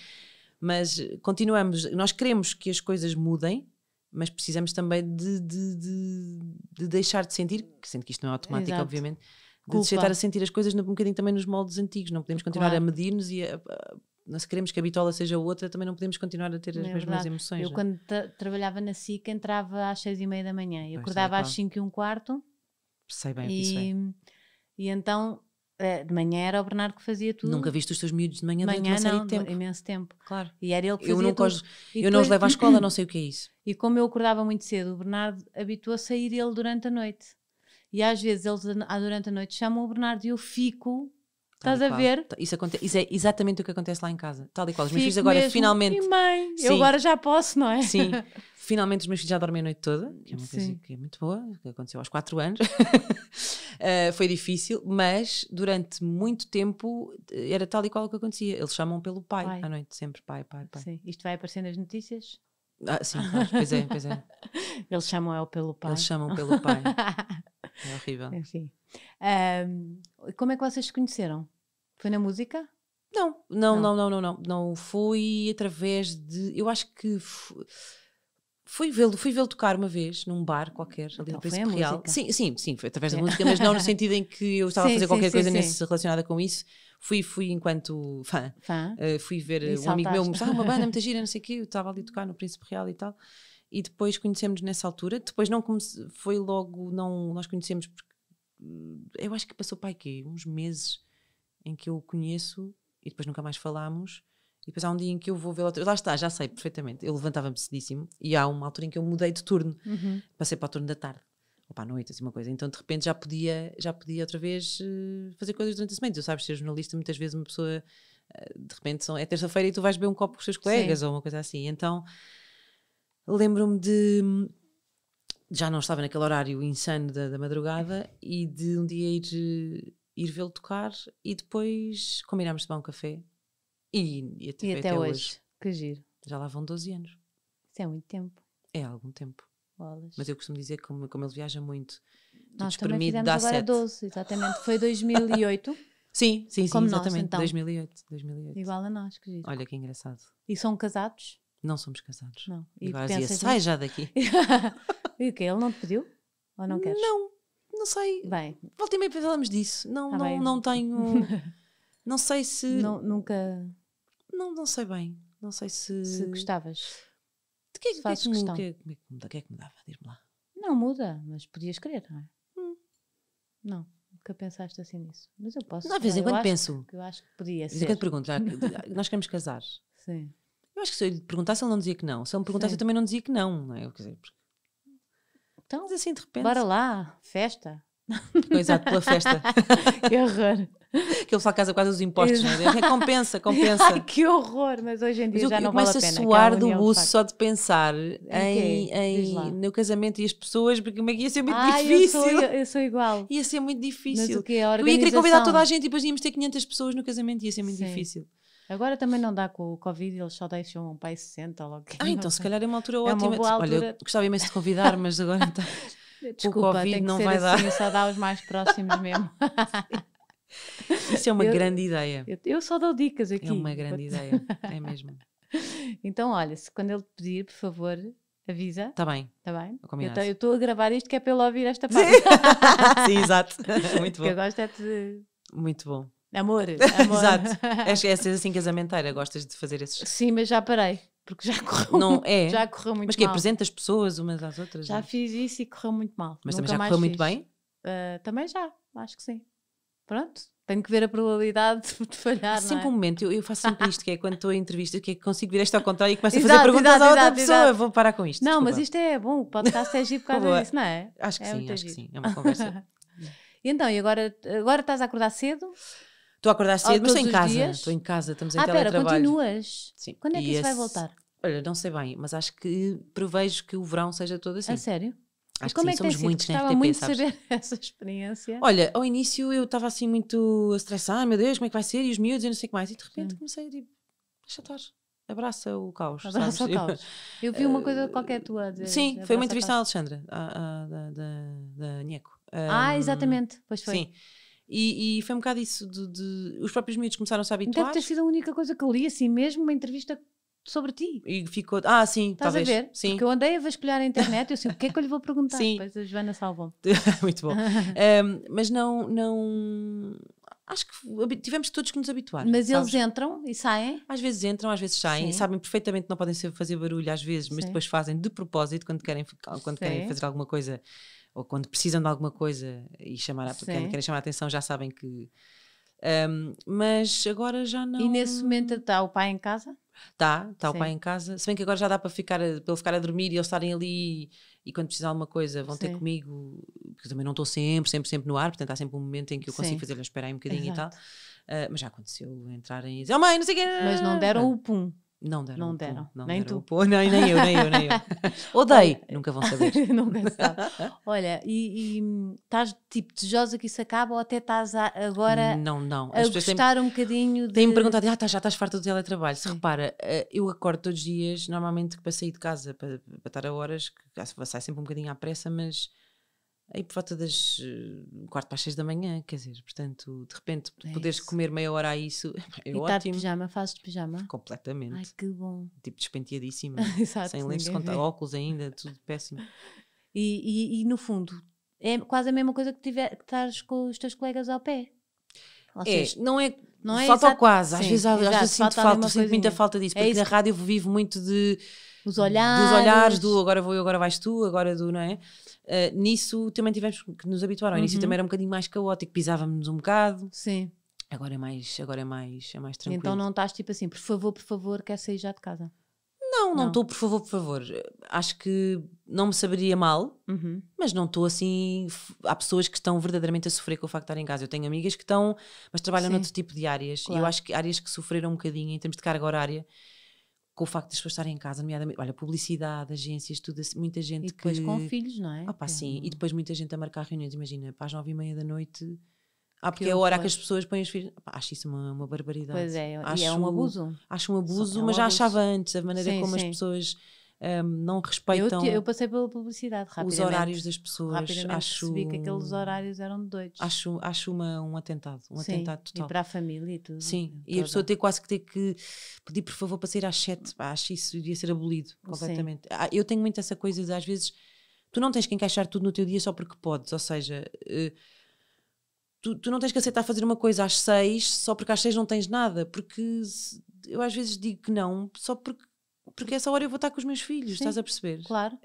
Mas continuamos, nós queremos que as coisas mudem, mas precisamos também de, de, de, de deixar de sentir, que sendo que isto não é automático, Exato. obviamente, de deixar de sentir as coisas um bocadinho também nos moldes antigos. Não podemos continuar claro. a medir-nos e a, a, se queremos que a bitola seja outra, também não podemos continuar a ter as é mesmas verdade. emoções. Eu, né? quando trabalhava na SIC, entrava às seis e meia da manhã e acordava às cinco e um quarto. Sei bem o isso é. E então, eh, de manhã era o Bernardo que fazia tudo. Nunca viste os teus miúdos de manhã, manhã durante uma não, de tempo. imenso tempo. Claro. E era ele que fazia eu não tudo. Os, eu depois... não os levo à escola, não sei o que é isso. E como eu acordava muito cedo, o Bernardo habituou a sair ele durante a noite. E às vezes eles durante a noite chamam o Bernardo e eu fico Estás a ver? Tá, isso, isso, é exatamente o que acontece lá em casa, tal e qual. Os meus filhos agora mesmo. finalmente. E mãe, Sim. eu agora já posso, não é? Sim, finalmente os meus filhos já dormem a noite toda, que é uma Sim. coisa que é muito boa, que aconteceu aos 4 anos. uh, foi difícil, mas durante muito tempo eh, era tal e qual o que acontecia. Eles chamam pelo pai, pai. à noite, sempre pai, pai, pai. Sim, isto vai aparecer nas notícias? Ah, sim, pois é, pois é. Eles chamam ela pelo pai. Eles chamam pelo pai. é horrível. Enfim. É assim. Um, como é que vocês se conheceram? Foi na música? Não, não, não, não, não, não. Não foi através de. Eu acho que. fui vê-lo, fui vê-lo tocar uma vez num bar qualquer ali no Príncipe Real. Música. Sim, sim, sim, foi através da música, mas não no sentido em que eu estava sim, a fazer sim, qualquer sim, coisa nesse, relacionada com isso fui, fui enquanto fã, fã? Uh, fui ver e um saltaste. amigo meu ah, uma banda muita gira, não sei o quê, eu estava ali a tocar no Príncipe Real e tal, e depois conhecemos nessa altura, depois não comece, foi logo, não, nós conhecemos, porque, hum, eu acho que passou, pai, quê, uns meses em que eu o conheço, e depois nunca mais falámos, e depois há um dia em que eu vou vê-lo. Lá está, já sei perfeitamente. Eu levantava-me cedíssimo e há uma altura em que eu mudei de turno. Uhum. Passei para o turno da tarde ou para a noite, assim uma coisa. Então de repente já podia, já podia outra vez eh, fazer coisas durante a semana. Tu sabes, ser jornalista, muitas vezes uma pessoa eh, de repente são, é terça-feira e tu vais beber um copo com os teus colegas Sim. ou uma coisa assim. Então lembro-me de já não estava naquele horário insano da, da madrugada e de um dia ir, eh, ir vê-lo tocar e depois combinámos tomar um café e, e até, e até, até hoje. hoje. Que giro. Já lá vão 12 anos. Isso é muito tempo. É algum tempo. Bolas. Mas eu costumo dizer que, como, como ele viaja muito, nós também fizemos dá agora 7. 12, exatamente. Foi 2008. sim, sim, sim, como exatamente. Nós, então. 2008, 2008. Igual a nós, que Olha que engraçado. E são casados? Não somos casados. Não. E agora dizia, sai já daqui. e o quê? Ele não te pediu? Ou não queres? Não, não sei. Bem. Volta e meia falamos disso. Não, tá não, não tenho. não sei se. Não, nunca. Não, não sei bem. Não sei se. Se gostavas que é, que, fazes que, que Que, que O que é que mudava? É é Diz-me lá. Não muda, mas podias querer, não é? Hum. Não, nunca pensaste assim nisso. Mas eu posso. Não, de vez em quando penso. Que, eu acho que podia ser. De vez em quando pergunto, já, nós queremos casar. Sim. Eu acho que se eu lhe perguntasse, ele não dizia que não. Se eu me perguntasse, Sim. eu também não dizia que não, não é? Quer dizer, porque... Então, mas assim, de repente. Bora lá, festa. Coisado pela festa. que horror. que ele só casa quase os impostos, recompensa não é? Compensa, compensa. Ai, que horror, mas hoje em dia mas já eu, não vale a pena. suar do buço só de pensar é em, em no casamento e as pessoas, porque como é que ia ser muito Ai, difícil. Eu sou, eu sou, igual. Ia ser muito difícil. Mas o que a organização? Eu ia querer convidar toda a gente e depois íamos ter 500 pessoas no casamento, ia ser muito Sim. difícil. Agora também não dá com o Covid, eles só deixam um pai 60 logo. Ah, então se calhar é uma altura ótima. É uma boa altura. Olha, gostava imenso de convidar, mas agora está. Desculpa, o Covid não vai assim, dar. Só dá os mais próximos mesmo. Isso é uma eu, grande ideia. Eu, eu, só dou dicas é aqui. É uma grande ideia, é mesmo. Então, olha, se quando ele pedir, por favor, avisa. Está bem. Está bem? Combinado. Eu estou a gravar isto que é para ele ouvir esta parte. Sim, Sim exato. Muito bom. Que eu gosto é de... Muito bom. Amor, amor. Exato. És, és assim casamenteira, gostas de fazer esses. Sim, mas já parei, porque já correu, não, é. já correu muito mas que, mal. Mas que apresenta as pessoas umas às outras? Já não? É? fiz isso e correu muito mal. Mas Nunca também já correu fiz. muito bem? Uh, também já, acho que sim pronto, tenho que ver a probabilidade de falhar. Há sempre é? um momento, eu, eu, faço sempre isto, que é quando estou em entrevista, que é que consigo vir esta ao contrário e começo exato, a fazer perguntas exato, à outra exato, pessoa. vou parar com isto. Não, desculpa. mas isto é bom, o podcast é giro por causa disso, não é? Acho que é sim, acho giro. que sim. É uma conversa. e então, e agora, agora estás a acordar cedo? Estou a acordar cedo, mas estou em casa. Dias? Estou em casa, estamos em ah, teletrabalho. Ah, pera, continuas? Sim. Quando é que e isso esse... vai voltar? Olha, não sei bem, mas acho que prevejo que o verão seja todo assim. é sério? Acho como que sim, é que somos sido? muitos Gostava na muito sabes? saber essa experiência. Olha, ao início eu estava assim muito a estressar, meu Deus, como é que vai ser? E os miúdos e não sei o que mais. E de repente sim. comecei a tipo, deixa estar. Abraça o caos. Abraça sabes? o caos. Eu, vi uma coisa qualquer tua. Dizer, sim, foi uma entrevista à Alexandra, da, da, da Nieco. ah, exatamente, pois foi. Sim. E, e, foi um bocado isso de, de, Os próprios miúdos começaram a se habituar. Deve ter sido a única coisa que eu li, assim, mesmo uma entrevista sobre ti. E ficou, ah, sim, Estás talvez. a ver? Sim. Porque eu andei a vasculhar a internet e eu sei o que é que eu lhe vou perguntar? Sim. Depois a Joana salvou-me. Muito bom. um, mas não, não... Acho que tivemos todos que nos habituar. Mas sabes? eles entram e saem? Às vezes entram, às vezes saem. Sim. E sabem perfeitamente que não podem fazer barulho às vezes, mas sim. depois fazem de propósito quando querem, quando querem fazer alguma coisa ou quando precisam de alguma coisa e chamar a, querem, querem chamar a atenção, já sabem que... Um, mas agora já não. E nesse momento está o pai em casa? tá está o pai em casa. Se bem que agora já dá para, ficar, para ele ficar a dormir e eles estarem ali e quando precisar de alguma coisa vão Sim. ter comigo, porque também não estou sempre, sempre, sempre no ar, portanto há sempre um momento em que eu consigo fazer-lhe esperar aí um bocadinho Exato. e tal. Uh, mas já aconteceu entrarem e dizer, oh mãe, não sei o quê. Mas não deram o pum. Não deram. Não deram. Pô, não nem deram tu. Pô, nem, nem eu, nem eu, nem eu. Odeio. Nunca vão saber. Nunca sabe. Olha, e estás tipo desejosa que isso acaba ou até estás agora não, não. a gostar um bocadinho de... Têm-me perguntado, ah, tá, já estás farta do teletrabalho. Se repara, eh, eu acordo todos os dias, normalmente para sair de casa, para, para estar a horas, que sai sempre um bocadinho à pressa, mas aí por volta das uh, quarto para as seis da manhã, quer dizer, portanto, de repente é poderes isso. comer meia hora a isso é e tá ótimo. de pijama, fazes de pijama? Completamente. Ai, que bom. Tipo despenteadíssima, Exato, sem lentes óculos ainda, tudo péssimo. E, e, e, no fundo, é quase a mesma coisa que tiver que estares com os teus colegas ao pé. é, seja, não é não é falta exato, quase, sim, às vezes, exato, às vezes sinto falta, sinto muita falta disso, é porque é na rádio eu vivo muito de os olhares. Dos olhares, do agora vou eu, agora vais tu, agora do, não é? Uh, nisso também tivemos que nos habituar. Ao início uhum. também era um bocadinho mais caótico, pisávamos um bocado. Sim. Agora é mais, agora é mais, é mais então tranquilo. Então não estás tipo assim, por favor, por favor, quer sair já de casa? Não, não estou, por favor, por favor. Acho que não me saberia mal, uhum. mas não estou assim. Há pessoas que estão verdadeiramente a sofrer com o facto de estar em casa. Eu tenho amigas que estão, mas trabalham noutro tipo de áreas. Claro. E eu acho que áreas que sofreram um bocadinho em termos de carga horária com o facto de as pessoas estarem em casa, nomeadamente, olha, publicidade, agências, tudo assim, muita gente e depois que... com filhos, não é? Ah pá, é sim, é... e depois muita gente a marcar reuniões, imagina, para nove e meia da noite... Ah, porque é a hora que as pessoas põem os filhos. Pá, acho isso uma, uma barbaridade. Pois é, acho, é um abuso. Acho um abuso, é um mas abuso. já achava antes a maneira sim, como sim. as pessoas um, não respeitam. Eu, eu, passei pela publicidade Os horários das pessoas. acho, percebi que aqueles horários eram doidos. Acho, acho uma, um atentado, um Sim, atentado total. E para a família e tudo. Sim, toda. e a pessoa ter quase que ter que pedir por favor para sair às sete. Acho isso devia ser abolido completamente. Sim. Ah, eu tenho muito essa coisa de às vezes tu não tens que encaixar tudo no teu dia só porque podes, ou seja. Eh, tu, tu, não tens que aceitar fazer uma coisa às seis só porque às seis não tens nada, porque eu às vezes digo que não só porque porque essa hora eu vou estar com os meus filhos, Sim, estás a perceber? Claro.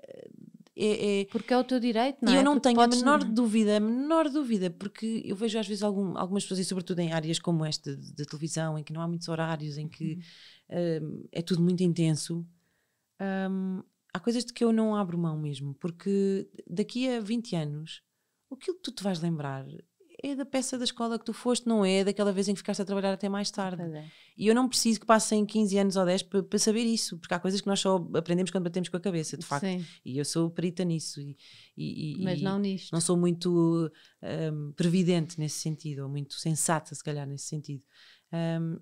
É, é... Porque é o teu direito, não e é? E eu não porque tenho a menor dúvida, a menor dúvida, porque eu vejo às vezes algum, algumas pessoas, e sobretudo em áreas como esta da televisão, em que não há muitos horários, em que uhum. Hum, é tudo muito intenso, um, há coisas de que eu não abro mão mesmo, porque daqui a 20 anos, aquilo que tu te vais lembrar é da peça da escola que tu foste, não é daquela vez em que ficaste a trabalhar até mais tarde. É. E eu não preciso que passem 15 anos ou 10 para, para, saber isso, porque há coisas que nós só aprendemos quando batemos com a cabeça, de facto. Sim. E eu sou perita nisso. E, e, Mas não nisto. Não sou muito um, previdente nesse sentido, ou muito sensata, se calhar, nesse sentido. Um,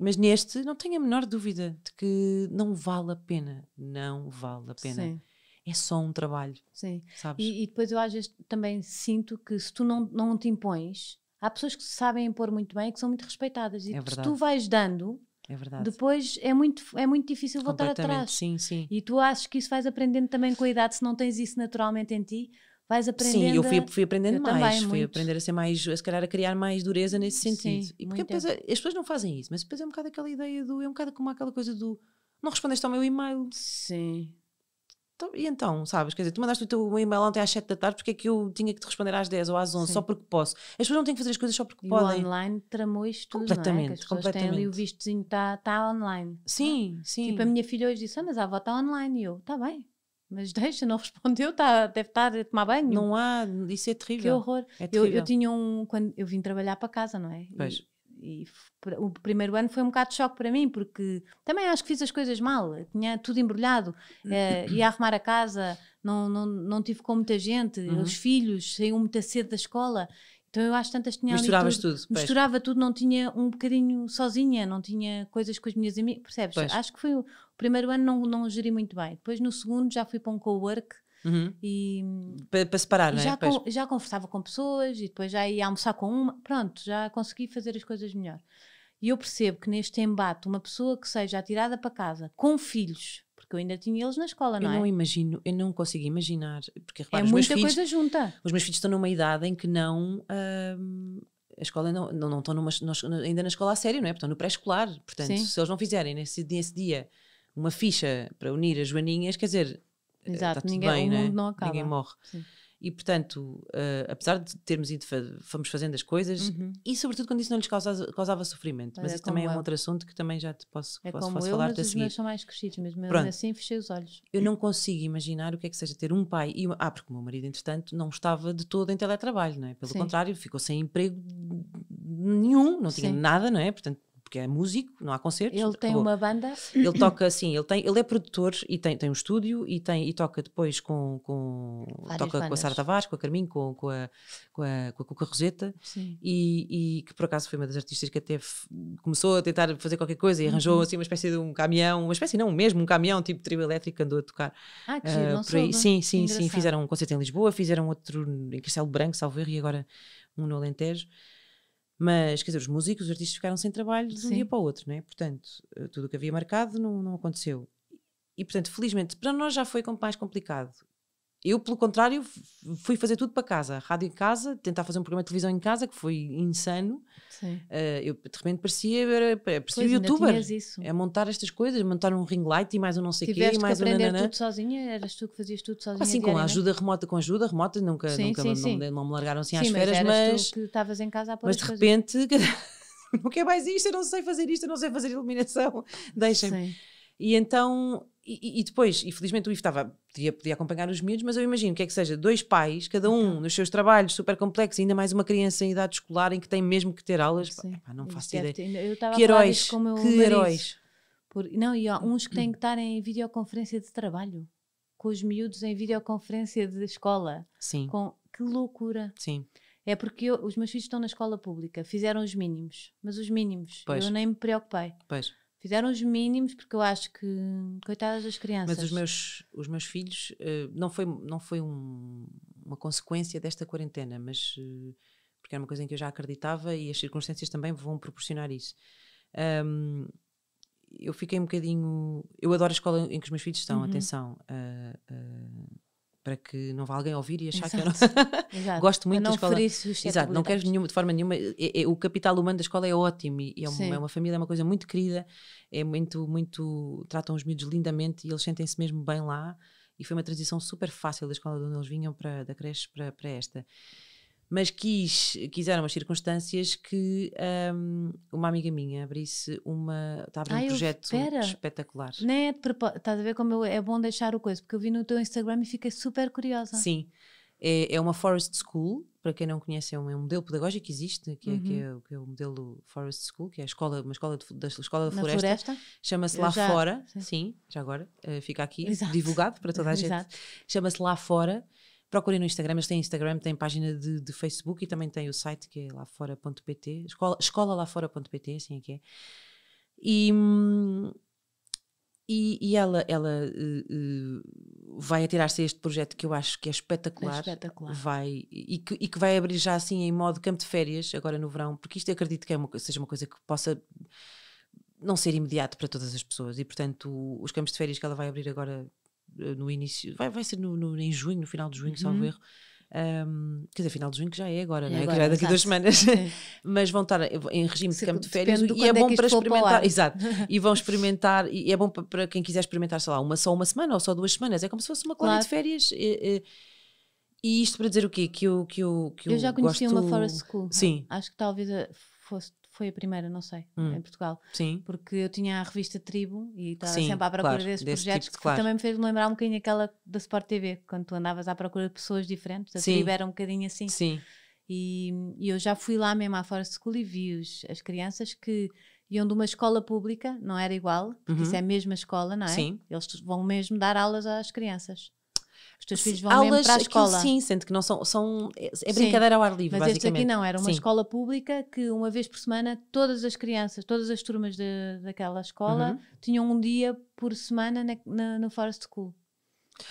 mas neste, não tenho a menor dúvida de que não vale a pena. Não vale a pena. Sim é só um trabalho. Sim. Sabes? E, e, depois eu às vezes também sinto que se tu não, não te impões, há pessoas que se sabem impor muito bem e que são muito respeitadas. E é se tu vais dando, é verdade. Depois é muito, é muito difícil voltar atrás. Sim, sim. E tu achas que isso vais aprendendo também com a idade, se não tens isso naturalmente em ti, vais aprendendo. Sim, eu fui, fui aprendendo eu mais, também, fui muito. aprender a ser mais, se calhar a criar mais dureza nesse sentido. Sim, e porque depois, é, as pessoas não fazem isso, mas depois é um bocado aquela ideia do, é um bocado como aquela coisa do não respondeste ao meu e-mail. Sim. Então, e então, sabes? Quer dizer, tu mandaste o teu e-mail ontem às 7 da tarde, porque é que eu tinha que te responder às 10 ou às 11, Sim. só porque posso. As pessoas não têm que fazer as coisas só porque e podem. O online tramou isto tudo. Completamente, não é? que as completamente. Têm ali o vistozinho está tá online. Sim, ah, sim. Tipo, a minha filha hoje disse: ah, mas a avó está online. E eu, está bem, mas deixa, não respondeu, tá, deve estar a tomar banho. Não há, isso é terrível. Que horror. É terrível. Eu, eu, tinha um. Quando eu vim trabalhar para casa, não é? Pois e o primeiro ano foi um bocado de choque para mim, porque também acho que fiz as coisas mal, tinha tudo embrulhado, eh, ia arrumar a casa, não, não, não tive com muita gente, uhum. os filhos saíam muito cedo da escola, então eu acho tantas tinha Misturavas tudo, tudo misturava tudo, não tinha um bocadinho sozinha, não tinha coisas com as minhas amigas, percebes? Pois. Acho que foi o, primeiro ano não, não geri muito bem, depois no segundo já fui para um co-work, Uhum. E, para, separar, não é? Já, com, já conversava com pessoas e depois já ia almoçar com uma. Pronto, já consegui fazer as coisas melhor. E eu percebo que neste embate, uma pessoa que seja atirada para casa com filhos, porque eu ainda tinha eles na escola, não eu é? Eu não imagino, eu não consigo imaginar. Porque, repara, é muita filhos, coisa junta. Os meus filhos estão numa idade em que não. Hum, a escola não, não, não estão numa, ainda na escola a sério, não é? Estão no pré-escolar. Portanto, Sim. se eles não fizerem nesse, nesse dia uma ficha para unir as joaninhas, quer dizer, Exato, está tudo ninguém, bem, o é? mundo não acaba. Ninguém morre. Sim. E portanto, uh, apesar de termos ido, fomos fazendo as coisas uhum. e sobretudo quando isso não lhes causava, causava sofrimento. Mas, mas é isso também é eu. é um outro assunto que também já te posso, é posso, como posso falar mas a Os meus são mais crescidos, mesmo Pronto. assim fechei os olhos. Eu não consigo imaginar o que é que seja ter um pai. E, ah, porque o meu marido, entretanto, não estava de todo em teletrabalho, não é? Pelo Sim. contrário, ficou sem emprego nenhum, não tinha Sim. nada, não é? Portanto, porque é músico, não há concertos. Ele tem uma banda. Ele toca, sim, ele, tem, ele é produtor e tem, tem um estúdio e, tem, e toca depois com. com Várias toca bandas. com a Sara Tavares, com a Carminho, com, com, a, com, a, com a Cuca Roseta. Sim. E, e que por acaso foi uma das artistas que até começou a tentar fazer qualquer coisa e arranjou uhum. assim uma espécie de um caminhão, uma espécie não, mesmo um caminhão tipo tribo elétrico andou a tocar. Ah, que uh, não Sim, sim, sim. Fizeram um concerto em Lisboa, fizeram outro em Castelo Branco, Salveiro e agora um no Alentejo. Mas, quer dizer, os músicos, os artistas ficaram sem trabalho de um dia para o outro, né? Portanto, eh, tudo o que havia marcado não, não aconteceu. E, portanto, felizmente, para nós já foi mais complicado eu, pelo contrário, fui fazer tudo para casa, rádio em casa, tentar fazer um programa de televisão em casa, que foi insano. Sim. Uh, eu de repente parecia, era, parecia pois, youtuber. Isso. A é montar estas coisas, montar um ring light e mais um não sei o quê. E mais que aprender um tudo sozinha? Eras tu que fazias tudo sozinha? Assim, com ajuda remota, com ajuda remota, nunca, sim, nunca sim, não, sim. Não, não, me largaram assim às férias, mas. estavas em casa a Mas de repente, o que é mais isto, eu não sei fazer isto, eu não sei fazer iluminação, deixem-me. E então e, e, depois, infelizmente, o IF estava, podia, podia acompanhar os miúdos, mas eu imagino que é que seja dois pais, cada um então. nos seus trabalhos super complexos, ainda mais uma criança em idade escolar em que tem mesmo que ter aulas. Sim. Pá, não faço ideia. Ter. Eu que heróis, que marido. heróis. Por, não, e há hum. uns que têm que estar em videoconferência de trabalho, com os miúdos em videoconferência de escola. Sim. Com, que loucura. Sim. É porque eu, os meus filhos estão na escola pública, fizeram os mínimos, mas os mínimos, pois. eu nem me preocupei. Pois Fizeram os mínimos, porque eu acho que, coitadas das crianças. Mas os meus, os meus filhos, eh, não foi, não foi um, uma consequência desta quarentena, mas eh, porque era uma coisa em que eu já acreditava e as circunstâncias também vão proporcionar isso. Um, eu fiquei um bocadinho. Eu adoro a escola em que os meus filhos estão, uhum. atenção. Uh, uh, para que não vá alguém ouvir e achar Exato. que eu não gosto muito não da escola. Exato, não queres nenhuma, de forma nenhuma. É, é, o capital humano da escola é ótimo e é uma, é uma, família, é uma coisa muito querida, é muito, muito. tratam os miúdos lindamente e eles sentem-se mesmo bem lá. E foi uma transição super fácil da escola de onde eles vinham para, da creche para, para esta mas quis, quiseram as circunstâncias que um, uma amiga minha abrisse uma. estava um projeto espera. espetacular. Não é de propósito. Estás a ver como eu, é bom deixar o coisa, porque eu vi no teu Instagram e fiquei super curiosa. Sim. É, é uma Forest School, para quem não conhece, é um, é um modelo pedagógico que existe, que, uhum. é, que, é, uhum. que, é, o modelo Forest School, que é a escola, uma escola de, da escola da floresta. floresta. Chama-se Lá já, Fora, sim. sim. já agora, uh, fica aqui Exato. divulgado para toda a gente. Chama-se Lá Fora Procurem no Instagram, eles têm Instagram, têm página de, de Facebook e também têm o site que é láfora.pt, escola, escolalafora.pt, assim é que é. E, e, e ela, ela uh, uh, vai atirar-se a este projeto que eu acho que é espetacular. É espetacular. Vai, e, que, e que vai abrir já assim em modo campo de férias, agora no verão, porque isto eu acredito que é uma, seja uma coisa que possa não ser imediato para todas as pessoas e portanto os campos de férias que ela vai abrir agora eh, no início, vai, vai ser no, no em junho, no final de junho, uhum. salvo erro. Um, quer dizer, final de junho que já é agora, é não é? Agora, que já é daqui exato. duas semanas. mas vão estar eh, em regime de campo de férias e é, é bom é para experimentar. Para exato. E vão experimentar, e é bom para quem quiser experimentar, sei lá, uma, só uma semana ou só duas semanas. É como se fosse uma colónia claro. de férias. E, eh, e, isto para dizer o quê? Que eu, que eu, que eu, eu já conheci uma Forest School. Sim. Acho que talvez fosse foi a primeira, não sei, hum. em Portugal. Sim. Porque eu tinha a revista Tribo e estava Sim, sempre à procura claro, desses desse projetos, tipo de, que claro. também me fez -me lembrar um bocadinho aquela da Sport TV, quando tu andavas à procura de pessoas diferentes, a Sim. Tribo era um bocadinho assim. Sim. E, e eu já fui lá mesmo à fora School e vi as crianças que iam de uma escola pública, não era igual, porque uhum. isso é a mesma escola, não é? Sim. Eles vão mesmo dar aulas às crianças. Os teus filhos vão aulas, mesmo para a escola. Aquilo, sim, sendo que não são. são é, é brincadeira sim. ao ar livre, Mas basicamente. aqui não, era uma sim. escola pública que uma vez por semana todas as crianças, todas as turmas de, daquela escola uhum. tinham um dia por semana na, na, no Forest School.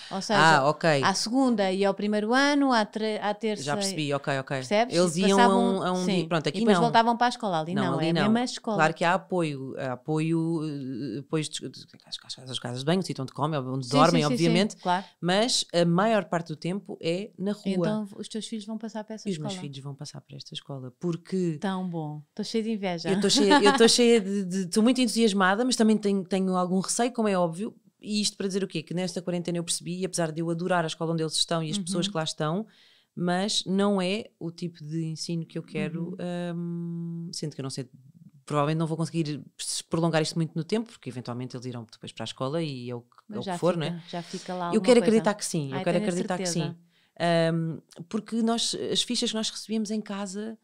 Ou ah, seja, ah, okay. à segunda e ao primeiro ano, à, à terça. Já percebi, ok, ok. Percebes? Eles iam Passavam, a um, sim. dia. Pronto, aqui e depois não. voltavam para a escola ali. Não, não ali é a mesma escola. Claro que há apoio. Há apoio eh, depois das de, as, casas de banho, o sítio onde comem, onde sim, dormem, sim, obviamente. Claro. Mas a maior parte do tempo é na rua. Então os teus filhos vão passar para essa e escola. Os meus filhos vão passar para esta escola. Porque. Tão bom. Estou cheia de inveja. Eu estou cheia, cheia de. Estou muito entusiasmada, mas também tenho, tenho algum receio, como é óbvio, e isto para dizer o quê? Que nesta quarentena eu percebi, apesar de eu adorar a escola onde eles estão e as uhum. pessoas que lá estão, mas não é o tipo de ensino que eu quero, uhum. um, sendo que eu não sei, provavelmente não vou conseguir prolongar isto muito no tempo, porque eventualmente eles irão depois para a escola e é o que, é o que for, fica, não é? Já fica lá. Eu quero coisa. acreditar que sim, Ai, eu quero acreditar certeza. que sim. Um, porque nós, as fichas que nós recebíamos em casa,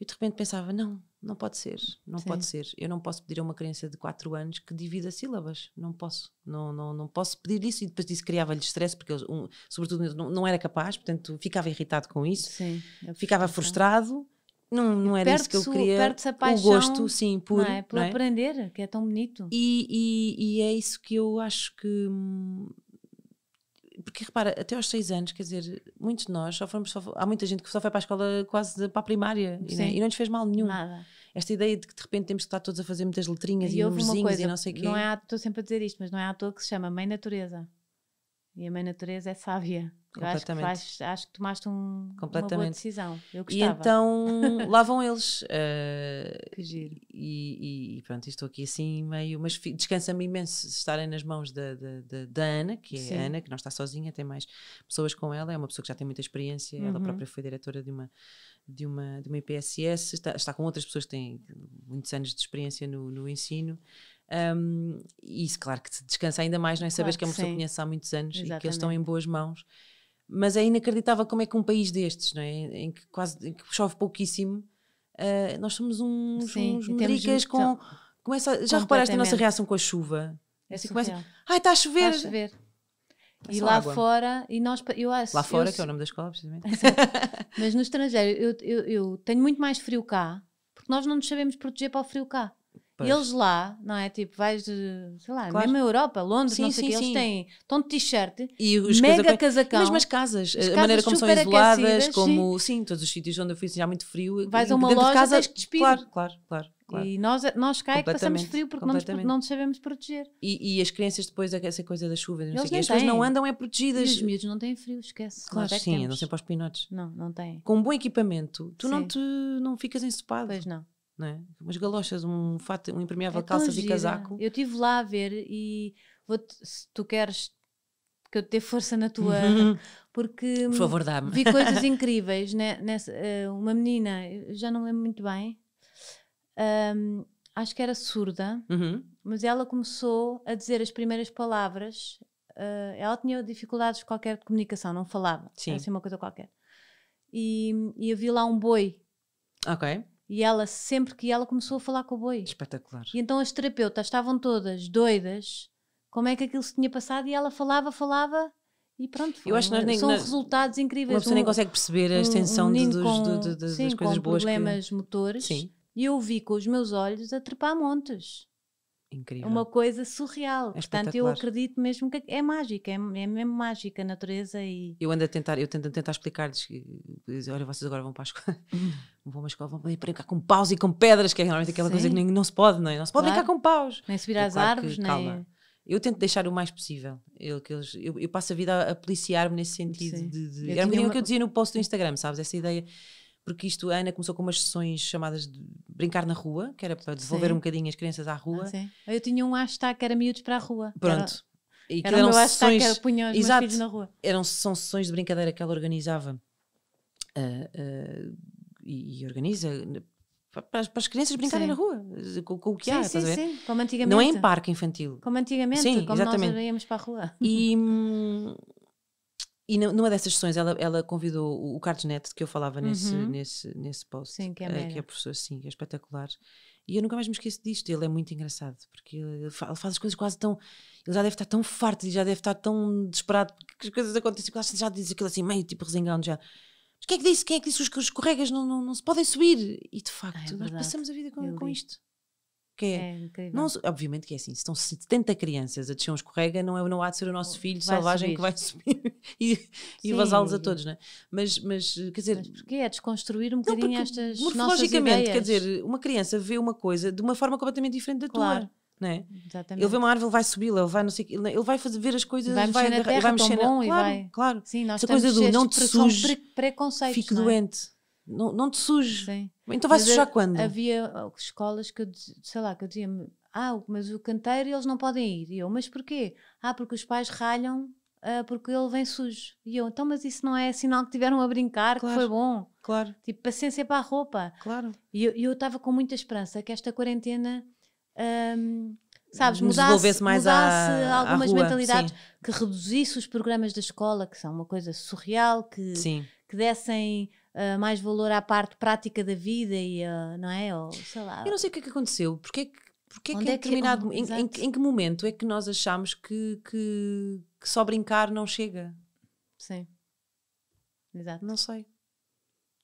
eu de repente pensava, não, não pode ser, não Sim. pode ser. Eu não posso pedir a uma criança de 4 anos que divida sílabas, não posso. Não, não, não posso pedir isso e depois disso criava-lhe estresse porque eu, um, sobretudo não, não, era capaz, portanto ficava irritado com isso. Sim, é ficava frustrado. Não, não era isso que eu queria. perde a paixão, o gosto, sim, por, não é? por não é? aprender, que é tão bonito. E, e, e, é isso que eu acho que hum, porque repara, até aos 6 anos, quer dizer, muitos de nós só fomos. Só, há muita gente que só foi para a escola quase para a primária e, né? e não nos fez mal nenhum. Nada. Esta ideia de que de repente temos que estar todos a fazer muitas letrinhas e, e númerozinhos e não sei o quê. é, estou sempre a dizer isto, mas não é à toa que se chama Mãe Natureza. E a mãe natureza é sábia. Eu acho que, faz, acho que tomaste um, uma boa decisão. Eu gostava. E então lá vão eles. Uh, que giro. E, e, pronto, estou aqui assim meio. Mas descansa-me imenso estarem nas mãos da, da, da Ana, que é Sim. a Ana, que não está sozinha, tem mais pessoas com ela. É uma pessoa que já tem muita experiência. Uhum. Ela própria foi diretora de uma, de uma, de uma IPSS. Está, está com outras pessoas que têm muitos anos de experiência no, no ensino. Um, e isso, claro, que te descansa ainda mais, não é? Sabes que é uma pessoa que conheces há muitos anos Exatamente. e que eles estão em boas mãos. Mas é inacreditável como é que um país destes, não é? Em que quase em que chove pouquíssimo, uh, nós somos uns, uns com. Então, começa, já reparaste a nossa reação com a chuva? É assim começa. Ai, está a chover! Está a chover. E lá água. fora, e nós, eu acho. Lá fora, eu, que é o nome da escola, precisamente. Mas no estrangeiro, eu, eu, eu tenho muito mais frio cá, porque nós não nos sabemos proteger para o frio cá. Pois. Eles lá, não é? Tipo, vais de, sei lá, claro. mesmo Europa, Londres, sim, não sei o que, eles têm, estão de t-shirt, mega casacões, casacão. Mesmo as casas, as a maneira como são isoladas, como, sim. todos os sítios onde eu fui assim, já muito frio. Vais a uma loja, de casa, tens que despir. Claro, claro, claro. Claro. E nós, é, nós cá é que passamos frio porque não nos, não nos sabemos proteger. E, e, as crianças depois, essa coisa da chuva, não sei as pessoas não andam é protegidas. E os miúdos não têm frio, esquece. Claro, claro é sim, andam sempre aos pinotes. Não, não têm. Com um bom equipamento, tu sim. não, te, não ficas ensopado. Pois não não é? Umas galochas, um fato, um impermeável, é calças gira. e casaco. Eu estive lá a ver e vou se tu queres que eu te dê força na tua. Porque Por favor, vi coisas incríveis. Né? Nessa, eh, uma menina, já não lembro muito bem, um, acho que era surda, uhum. mas ela começou a dizer as primeiras palavras. Uh, ela tinha dificuldades qualquer de comunicação, não falava, Sim. era assim uma coisa qualquer. E, e havia lá um boi. Ok. E ela, sempre que ela começou a falar com o boi. Espetacular. E então as terapeutas estavam todas doidas como é que aquilo se tinha passado e ela falava, falava e pronto. Eu acho que nós são resultados incríveis. Uma pessoa nem consegue perceber a extensão um de, dos, com, sim, das coisas com boas. problemas que... motores. Sim. E eu vi com os meus olhos a trepar montes. Incrível. uma coisa surreal. É Portanto, eu acredito mesmo que é mágica, é, é mesmo mágica a natureza e. Eu ando a tentar, eu tento tentar explicar-lhes olha, vocês agora vão para a escola, vão para a escola, vão brincar com paus e com pedras, que é realmente aquela Sim. coisa que nem, não se pode, não é? Não se pode claro. brincar com paus. Nem subir é às claro árvores, que, nem. Calma, eu tento deixar o mais possível. Eu, que eles, eu, eu passo a vida a, a policiar-me nesse sentido. Sim. De, de... Era um uma... que eu dizia no post do Instagram, sabes? Essa ideia porque isto, a Ana começou com umas sessões chamadas de brincar na rua, que era para devolver sim. um bocadinho as crianças à rua. Ah, eu tinha um hashtag que era miúdos para a rua. Pronto. Era, e que era eram sessões, que era, punha os exato, filhos na rua. Eram são sessões de brincadeira que ela organizava uh, uh, e, organiza para as, para as, crianças brincarem sim. na rua, eh, com, com o que sim, há. Sim, sim, como antigamente. Não é em parque infantil. Como antigamente, sim, como exatamente. nós íamos para a rua. E, hum, e numa dessas sessões ela, ela convidou o Carlos Neto, que eu falava uhum. nesse, nesse, nesse post, sim, que, é uh, que é professor, sim, que é espetacular. E eu nunca mais me esqueço disto. Ele é muito engraçado, porque ele, faz as coisas quase tão. Ele já deve estar tão farto e já deve estar tão desesperado que as coisas acontecem. Ele já diz aquilo assim, meio tipo resingando já. Mas quem é que disse? Quem é que disse? Os corregas não, não, não se podem subir. E de facto, ah, é nós passamos a vida com, com isto. Que é, é não, obviamente que é assim, se estão 70 crianças a descer um escorrega, não, é, não há de ser o nosso filho selvagem subir. que vai subir e, e vazá-los a todos, né? Mas, mas quer dizer. Mas porque é desconstruir um bocadinho não, estas. Morfologicamente, quer dizer, uma criança vê uma coisa de uma forma completamente diferente da claro. tua. É? Ele vê uma árvore, ele vai subi-la, ele vai não sei ele vai fazer ver as coisas, vai mexer vai, na terra, vai mexer na... Bom, claro, vai... claro. Sim, nós Essa coisa do não te sujo, preconceitos, Fique é? doente. Não, não te suje Sim. Então vai sujar quando? Havia escolas que, eu, sei lá, que eu dizia-me, ah, mas o canteiro eles não podem ir. E eu, mas porquê? Ah, porque os pais ralham uh, porque ele vem sujo. E eu, então, mas isso não é sinal que tiveram a brincar, claro, que foi bom. Claro. Tipo, paciência para a roupa. Claro. E eu estava com muita esperança que esta quarentena. Um, sabes, mudasse, mais mudasse algumas rua, mentalidades, sim. que reduzisse os programas da escola, que são uma coisa surreal, que, sim. que dessem ah, mais valor à parte prática da vida e, uh, não é? Ou, sei lá. Eu não sei o que é que aconteceu, porque é que, porque é que, é determinado, é, em, em, em, que momento é que nós achamos que, que, que só brincar não chega? Sim. Exato. Não sei.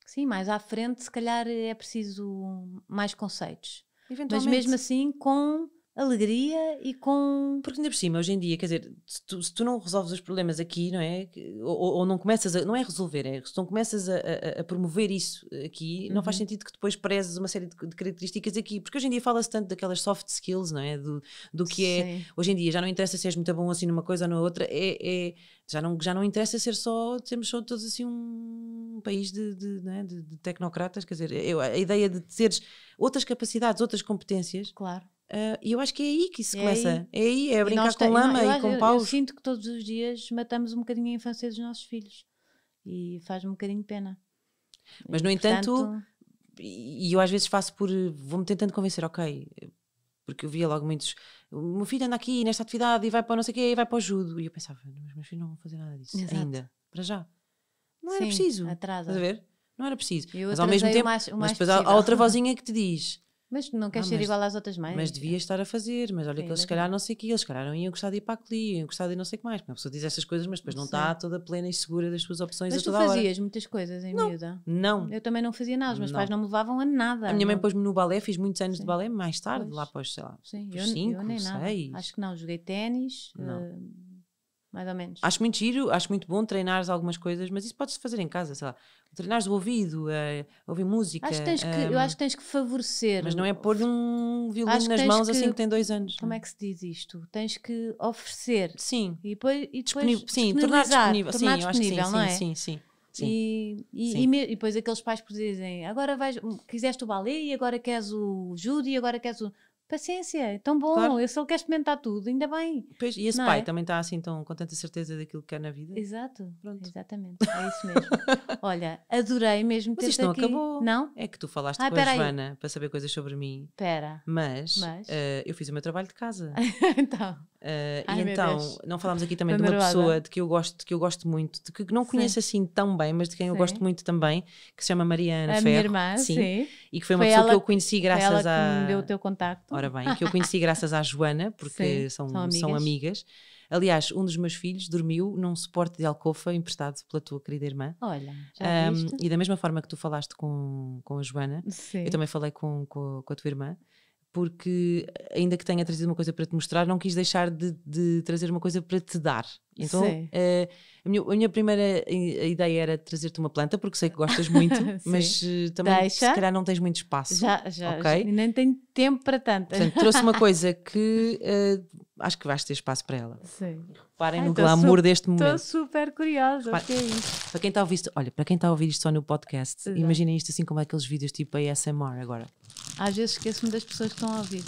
Sim, mais à frente, se calhar é preciso mais conceitos. Mas mesmo assim, com alegria e com. Porque ainda por cima, hoje em dia, quer dizer, se tu, se tu não resolves os problemas aqui, não é? Ou, ou não começas a. Não é resolver, é. Se não começas a, a, a promover isso aqui, uhum. não faz uhum. sentido que depois prezes uma série de, de características aqui. Porque hoje em dia fala-se tanto daquelas soft skills, não é? Do, do que é, Sim. é. Hoje em dia já não interessa se és muito bom assim numa coisa ou na outra, é, é já não, já não interessa ser só, temos só todos assim um país de, de, é, de, de tecnocratas, quer dizer, eu, a ideia de teres outras capacidades, outras competências. Claro. Ah, e uh, eu acho que é aí que isso é começa. Aí. É aí, é brincar com lama e com eu, paus. Eu, sinto que todos os dias matamos um bocadinho a infância dos nossos filhos. E faz um bocadinho pena. Mas, e, no portanto... entanto, e eu às vezes faço por. Vou-me tentando convencer, ok. Porque eu via logo muitos. O meu filho anda aqui nesta atividade e vai para não sei o quê e vai para o judo. E eu pensava, mas meus filhos não vão fazer nada disso Exato. ainda, para já. Não Sim, era preciso. Atrasa. Estás a ver? Não era preciso. Eu mas ao mesmo tempo. Mais, mais mas depois possível. há outra vozinha que te diz mas não queres ah, ser igual às outras mães? Mas devia estar a fazer, mas olha Sim, que eles se calhar não sei o que, eles se calhar não iam gostar de ir para a iam gostar de não sei o que mais. Porque a pessoa diz essas coisas, mas depois não está toda plena e segura das suas opções mas a toda hora. Mas tu fazias muitas coisas em não, miúda? Não. Eu também não fazia nada, os meus não. pais não me levavam a nada. A minha mãe pôs-me no balé, fiz muitos anos Sim. de balé, mais tarde, pois. lá após, sei lá, Sim, eu, cinco, eu nem seis. Nada. Acho que não, joguei ténis, uh, mais ou menos. Acho muito giro, acho muito bom treinares algumas coisas, mas isso pode-se fazer em casa, sei lá. Treinares o ouvido, uh, ouvir música. Acho que um, que, eu hum, acho que tens que favorecer. Mas não é pôr um violino nas mãos que, assim que tem dois anos. Como é? é que se diz isto? Tens que oferecer. Sim. E depois, e depois Sim, tornar disponível. Tornar sim, disponível, sim, não é? Sim, sim, sim. E, e, sim. E, e, depois aqueles pais que dizem agora vais, hum, quiseste o balé e agora queres o judo e agora queres o paciência, é tão bom, claro. eu só quero experimentar tudo, ainda bem. Pois, e esse não pai é? também está assim tão com tanta certeza daquilo que quer na vida. Exato, Pronto. exatamente, é isso mesmo. Olha, adorei mesmo ter Mas isto não aqui. acabou. Não? É que tu falaste ah, com a Joana aí. para saber coisas sobre mim. Espera. Mas, Mas... Uh, eu fiz o meu trabalho de casa. então. Uh, Ai, e então, Deus. não falámos aqui também de uma pessoa de que, eu gosto, que eu gosto muito, de que não conheço sim. assim tão bem, mas de quem sim. eu gosto muito também, que se chama Mariana a Ferro. Minha irmã, sim, sim. E que foi uma foi pessoa que eu conheci graças a. Que me deu o teu contacto. Ora bem, que eu conheci graças à Joana, porque são, são amigas. são, amigas. Aliás, um dos meus filhos dormiu num suporte de alcofa emprestado pela tua querida irmã. Olha, já um, E da mesma forma que tu falaste com, com a Joana, eu também falei com, com, com a tua irmã porque ainda que tenha trazido uma coisa para te mostrar, não quis deixar de, de trazer uma coisa para te dar. Então, uh, a, minha, a, minha, primeira eh, ideia era trazer-te uma planta, porque sei que gostas muito, mas uh, também Deixa. se calhar não tens muito espaço. Já, já, okay? já nem tenho tempo para tanto. Portanto, trouxe uma coisa que uh, acho que vais ter espaço para ela. Sim. Reparem Ai, no glamour deste momento. Estou super curiosa. Reparem, que é isto? Para quem está a ouvir isto, olha, para quem está a ouvir isto só no podcast, Exato. imaginem isto assim como aqueles vídeos tipo ASMR agora. Às vezes esqueço-me das pessoas que estão a ouvir.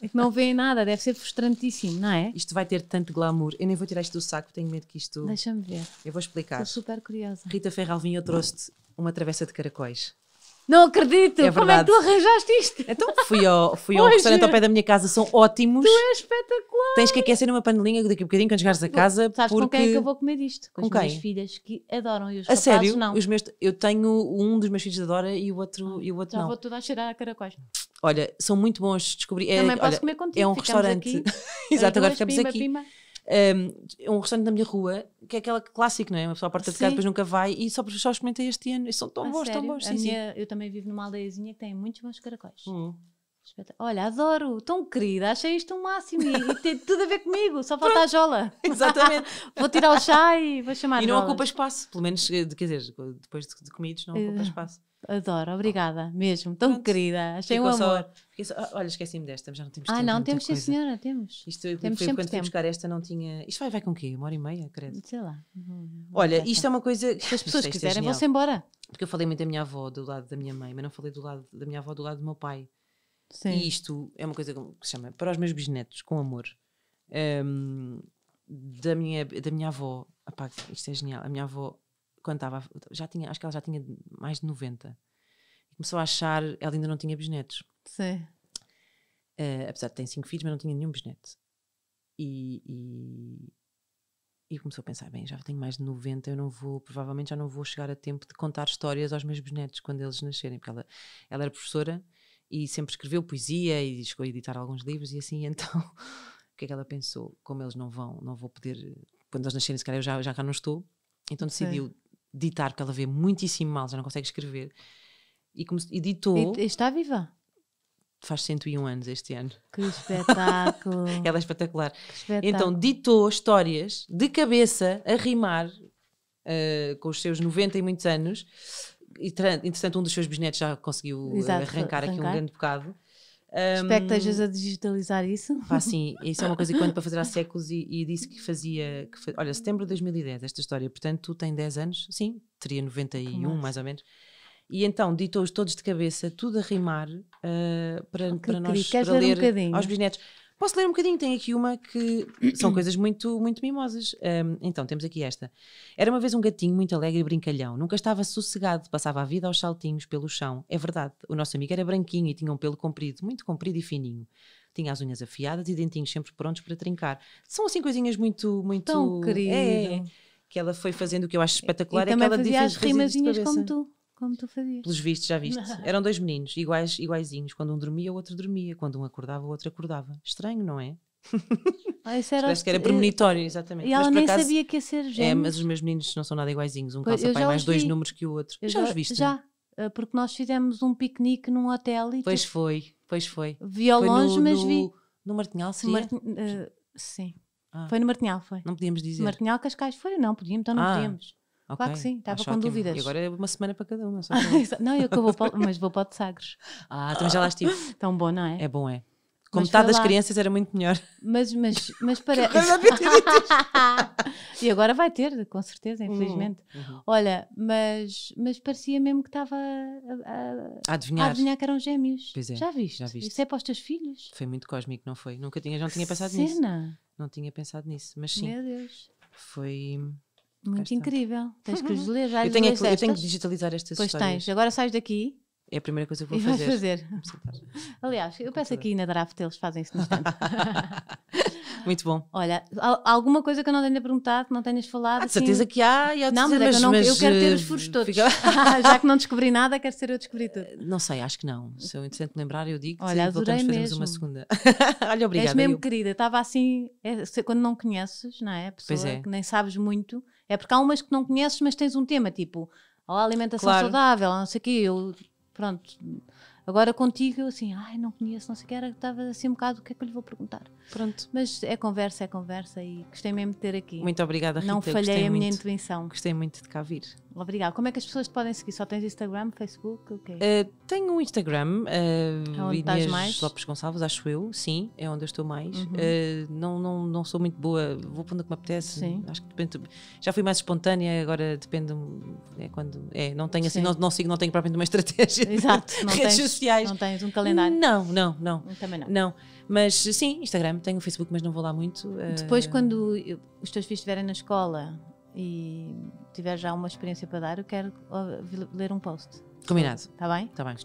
É que não veem nada, deve ser frustrantíssimo, não é? Isto vai ter tanto glamour. Eu nem vou tirar isto do saco, tenho medo que isto. Deixa-me ver. Eu vou explicar. Estou super curiosa. Rita Ferralvin, eu trouxe-te uma travessa de caracóis. Não acredito! É Como é que tu arranjaste isto? Então fui ao, fui ao restaurante ao pé da minha casa, são ótimos. Tu és espetacular! Tens que aquecer numa panelinha daqui a um bocadinho quando chegares a casa. Sabes porque... com quem é que eu vou comer disto? Com, com as quem? minhas filhas que adoram e os a rapazes sério? não. Os meus, eu tenho um dos meus filhos adora e o outro, ah, e o outro já não. Já vou toda a cheirar a caracóis. Olha, são muito bons descobrir. É, Também posso olha, comer contigo. É um restaurante. Exato, agora ficamos pima, aqui. Pima um, um restaurante na minha rua, que é aquela clássico, não é? Uma pessoa parte de casa, depois nunca vai e só, só experimenta este ano. E são tão ah, bons, sério? tão bons. Sim, minha, sim. eu também vivo numa aldeiazinha que tem muitos bons caracóis. Hum. Olha, adoro, tão querida, achei isto um máximo e, e tem tudo a ver comigo, só falta Pronto. a jola. Exatamente. vou tirar o chá e vou chamar E não jolas. ocupa espaço, pelo menos, eh, quer dizer, depois de, de comidos, não ocupa eh, espaço. Adoro, obrigada, mesmo, tão Pronto. querida, achei um amor. Só, só, ah, olha, esqueci-me desta, já não temos ah, tempo. Ah, não, temos coisa. sim, senhora, temos. Isto eu, temos foi, quando fui buscar esta, não tinha. Isto vai, vai com o quê? Uma hora e meia, credo. Sei lá. Olha, isto é uma coisa. Se as pessoas é quiserem, é vão-se embora. Porque eu falei muito da minha avó do lado da minha mãe, mas não falei do lado da minha avó do lado do meu pai. Sim. E isto é uma coisa que se chama para os meus bisnetos, com amor. Um, da, minha, da minha avó, Apá, isto é genial, a minha avó quando estava, já tinha, acho que ela já tinha mais de 90. E começou a achar, ela ainda não tinha bisnetos. Sim. Uh, apesar de ter cinco filhos, mas não tinha nenhum bisneto. E, e, e, começou a pensar: bem, já tenho mais de 90, eu não vou, provavelmente já não vou chegar a tempo de contar histórias aos meus bisnetos quando eles nascerem, porque ela, ela era professora e sempre escreveu poesia e chegou a editar alguns livros e assim, então o que é que ela pensou? Como eles não vão, não vou poder, quando eles nascerem, se calhar eu já, já cá não estou, então decidiu Sim ditar, porque ela vê muitíssimo mal, já não consegue escrever. E, como, e ditou. E, está viva? Faz 101 anos este ano. Que espetáculo! ela é espetacular. Espetáculo. Então, ditou histórias de cabeça a rimar uh, com os seus 90 e muitos anos. E, entretanto, um dos seus bisnetos já conseguiu eh, Exato, arrancar, arrancar aqui um grande bocado. Um, Espero que estejas a digitalizar isso. Ah, sim, isso é uma coisa que quando para fazer há séculos e, e disse que fazia. Que faz, olha, setembro de 2010, esta história. Portanto, tu tens 10 anos, sim, teria 91 mais ou menos. E então ditou-os todos de cabeça, tudo a rimar, uh, para, que para nós para ler um aos bisnetos. Posso ler um bocadinho? Tem aqui uma que são coisas muito, muito mimosas. Um, então, temos aqui esta. Era uma vez um gatinho muito alegre e brincalhão. Nunca estava sossegado, passava a vida aos saltinhos pelo chão. É verdade, o nosso amigo era branquinho e tinha um pelo comprido, muito comprido e fininho. Tinha as unhas afiadas e dentinhos sempre prontos para trincar. São assim coisinhas muito, muito. Tão querido. É, é. que ela foi fazendo o que eu acho espetacular. É e é também que ela fazia as rimazinhas como tu como tu fazias. Pelos vistos, já viste. Eram dois meninos, iguais, iguaizinhos. Quando um dormia, o outro dormia. Quando um acordava, o outro acordava. Estranho, não é? Ah, Parece que era premonitório, exatamente. E ela mas, nem acaso, sabia que ia ser é, gêmeos. É, mas os meus meninos não são nada iguaizinhos. Um pois, calça pai mais dois números que o outro. Eu já, já os viste? Já, é? eh, porque nós fizemos um piquenique num hotel. E pois tu... foi, pois foi. Vi ao foi longe, no, mas no, vi. No Martinhal seria? Martin... Uh, sim. Ah. Foi no Martinhal, foi. Não podíamos dizer. Martinhal, Cascais, foi? Não, podíamos, então não ah. podíamos. Okay. Claro que sim, estava com ótimo. dúvidas. E agora é uma semana para cada uma. Só ah, não, eu que vou para, mas vou para o de Sagres. Ah, também já lá estive. Tão bom, não é? É bom, é. Com mas metade das lá. crianças era muito melhor. Mas, mas, mas parece. e agora vai ter, com certeza, uhum, infelizmente. Uhum. Uhum. Olha, mas, mas parecia mesmo que estava a, a, a, adivinhar. a adivinhar que eram gêmeos. Pois é, já viste? Já viste? Isso é para os teus filhos. Foi muito cósmico, não foi? Nunca tinha, não tinha pensado Cena. nisso. Não tinha pensado nisso, mas sim. Meu Deus. Foi muito incrível. Tens que os uhum. ler. Já eu, tenho, é que, eu tenho que digitalizar estas pois histórias. Pois tens. Agora sais daqui. É a primeira coisa que vou e fazer. fazer. Aliás, eu peço aqui na draft, eles fazem isso no Muito bom. Olha, alguma coisa que eu não tenha perguntado, que não tenhas falado? Ah, assim? certeza que há. E não, dizer, mas, é que eu, não, mas, eu quero ter os eh, furos todos. Fica... Ah, já que não descobri nada, quero ser eu descobrir tudo. Eh, não sei, acho que não. Se eu interessante me lembrar, eu digo. Olha, adorei mesmo. uma segunda. Olha, obrigada. És mesmo eu. querida. Estava assim, é, quando não conheces, não é? A pessoa pois é. que nem sabes muito é porque há umas que não conheces, mas tens um tema, tipo, ou a alimentação claro. saudável, não sei o quê, eu, pronto Agora contigo, eu assim, ai, não conheço, não sei o que era, estava assim um bocado, o que é que eu lhe vou perguntar? Pronto. Mas é conversa, é conversa e gostei mesmo de ter aqui. Muito obrigada, Rita. Não falhei a muito, minha intuição. Gostei muito de cá vir. Obrigada. Como é que as pessoas te podem seguir? Só tens Instagram, Facebook? Okay. Uh, eh, tenho um Instagram, uh, eh, onde estás mais? Lopes Gonçalves, acho eu, sim, é onde eu estou mais. Uhum. Uh, não, não, não sou muito boa, vou para onde me apetece. Sim. Acho que depende, já fui mais espontânea, agora depende, é quando, é, não tenho assim, não, não, sigo, não tenho propriamente uma estratégia. Exato, não sociais. Não tens um calendário? Não, não, não. Hum, também não. Não. Mas sim, Instagram, tenho o Facebook, mas não vou lá muito. Eh, Depois, uh... quando os teus filhos estiverem na escola e tiver já uma experiência para dar, eu quero ler um post. Combinado. Está bem? Está bem.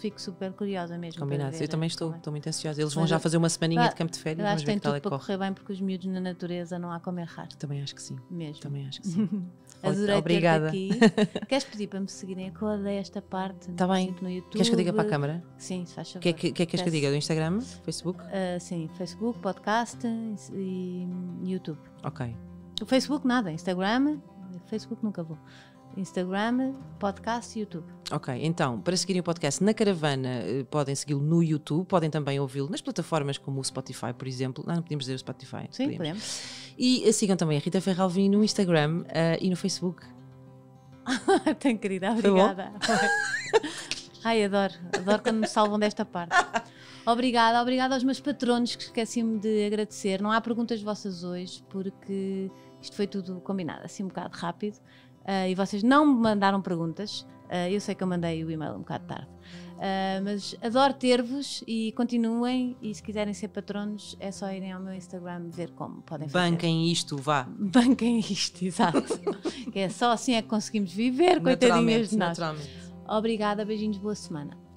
Fico super curiosa mesmo. Combinado. Ver, eu também estou, é. estou muito ansiosa. Eles vão mas já fazer uma semaninha tá, de campo de férias. Acho que tem é tudo para correr bem, porque os miúdos na natureza não há como errar. Também acho que sim. Mesmo. Também acho que sim. Adorei Obrigada. aqui. Queres pedir para me seguirem? Qual é esta parte? Está tipo, bem. no YouTube. Queres que eu diga para a câmara? Sim, se faz favor. O que, é que, que, é que queres que eu diga? Do Instagram? Facebook? Uh, sim, Facebook, podcast e hum, YouTube. Ok. O Facebook nada, Instagram, Facebook nunca vou. Instagram, podcast e YouTube. Ok, então, para seguirem o podcast na caravana, eh, podem segui-lo no YouTube, podem também ouvi-lo nas plataformas como o Spotify, por exemplo. Ah, não, não podemos dizer o Spotify. Sim, podemos. podemos. E eh, sigam também a Rita Ferralvin no Instagram uh, e no Facebook. Tem querida, tá obrigada. Ai, adoro, adoro quando me salvam desta parte. Obrigada, obrigada aos meus patronos que esqueci-me de agradecer. Não há perguntas vossas hoje, porque isto foi tudo combinado, assim um bocado rápido. Ah, e vocês não me mandaram perguntas. Ah, eu sei que eu mandei o e-mail um bocado tarde. Ah, mas adoro ter-vos e continuem. E se quiserem ser patronos, é só irem ao meu Instagram ver como podem fazer. Banquem isto, vá. Banquem isto, exato. que é só assim é que conseguimos viver, coitadinhas de nós. Naturalmente. Obrigada, beijinhos, boa semana.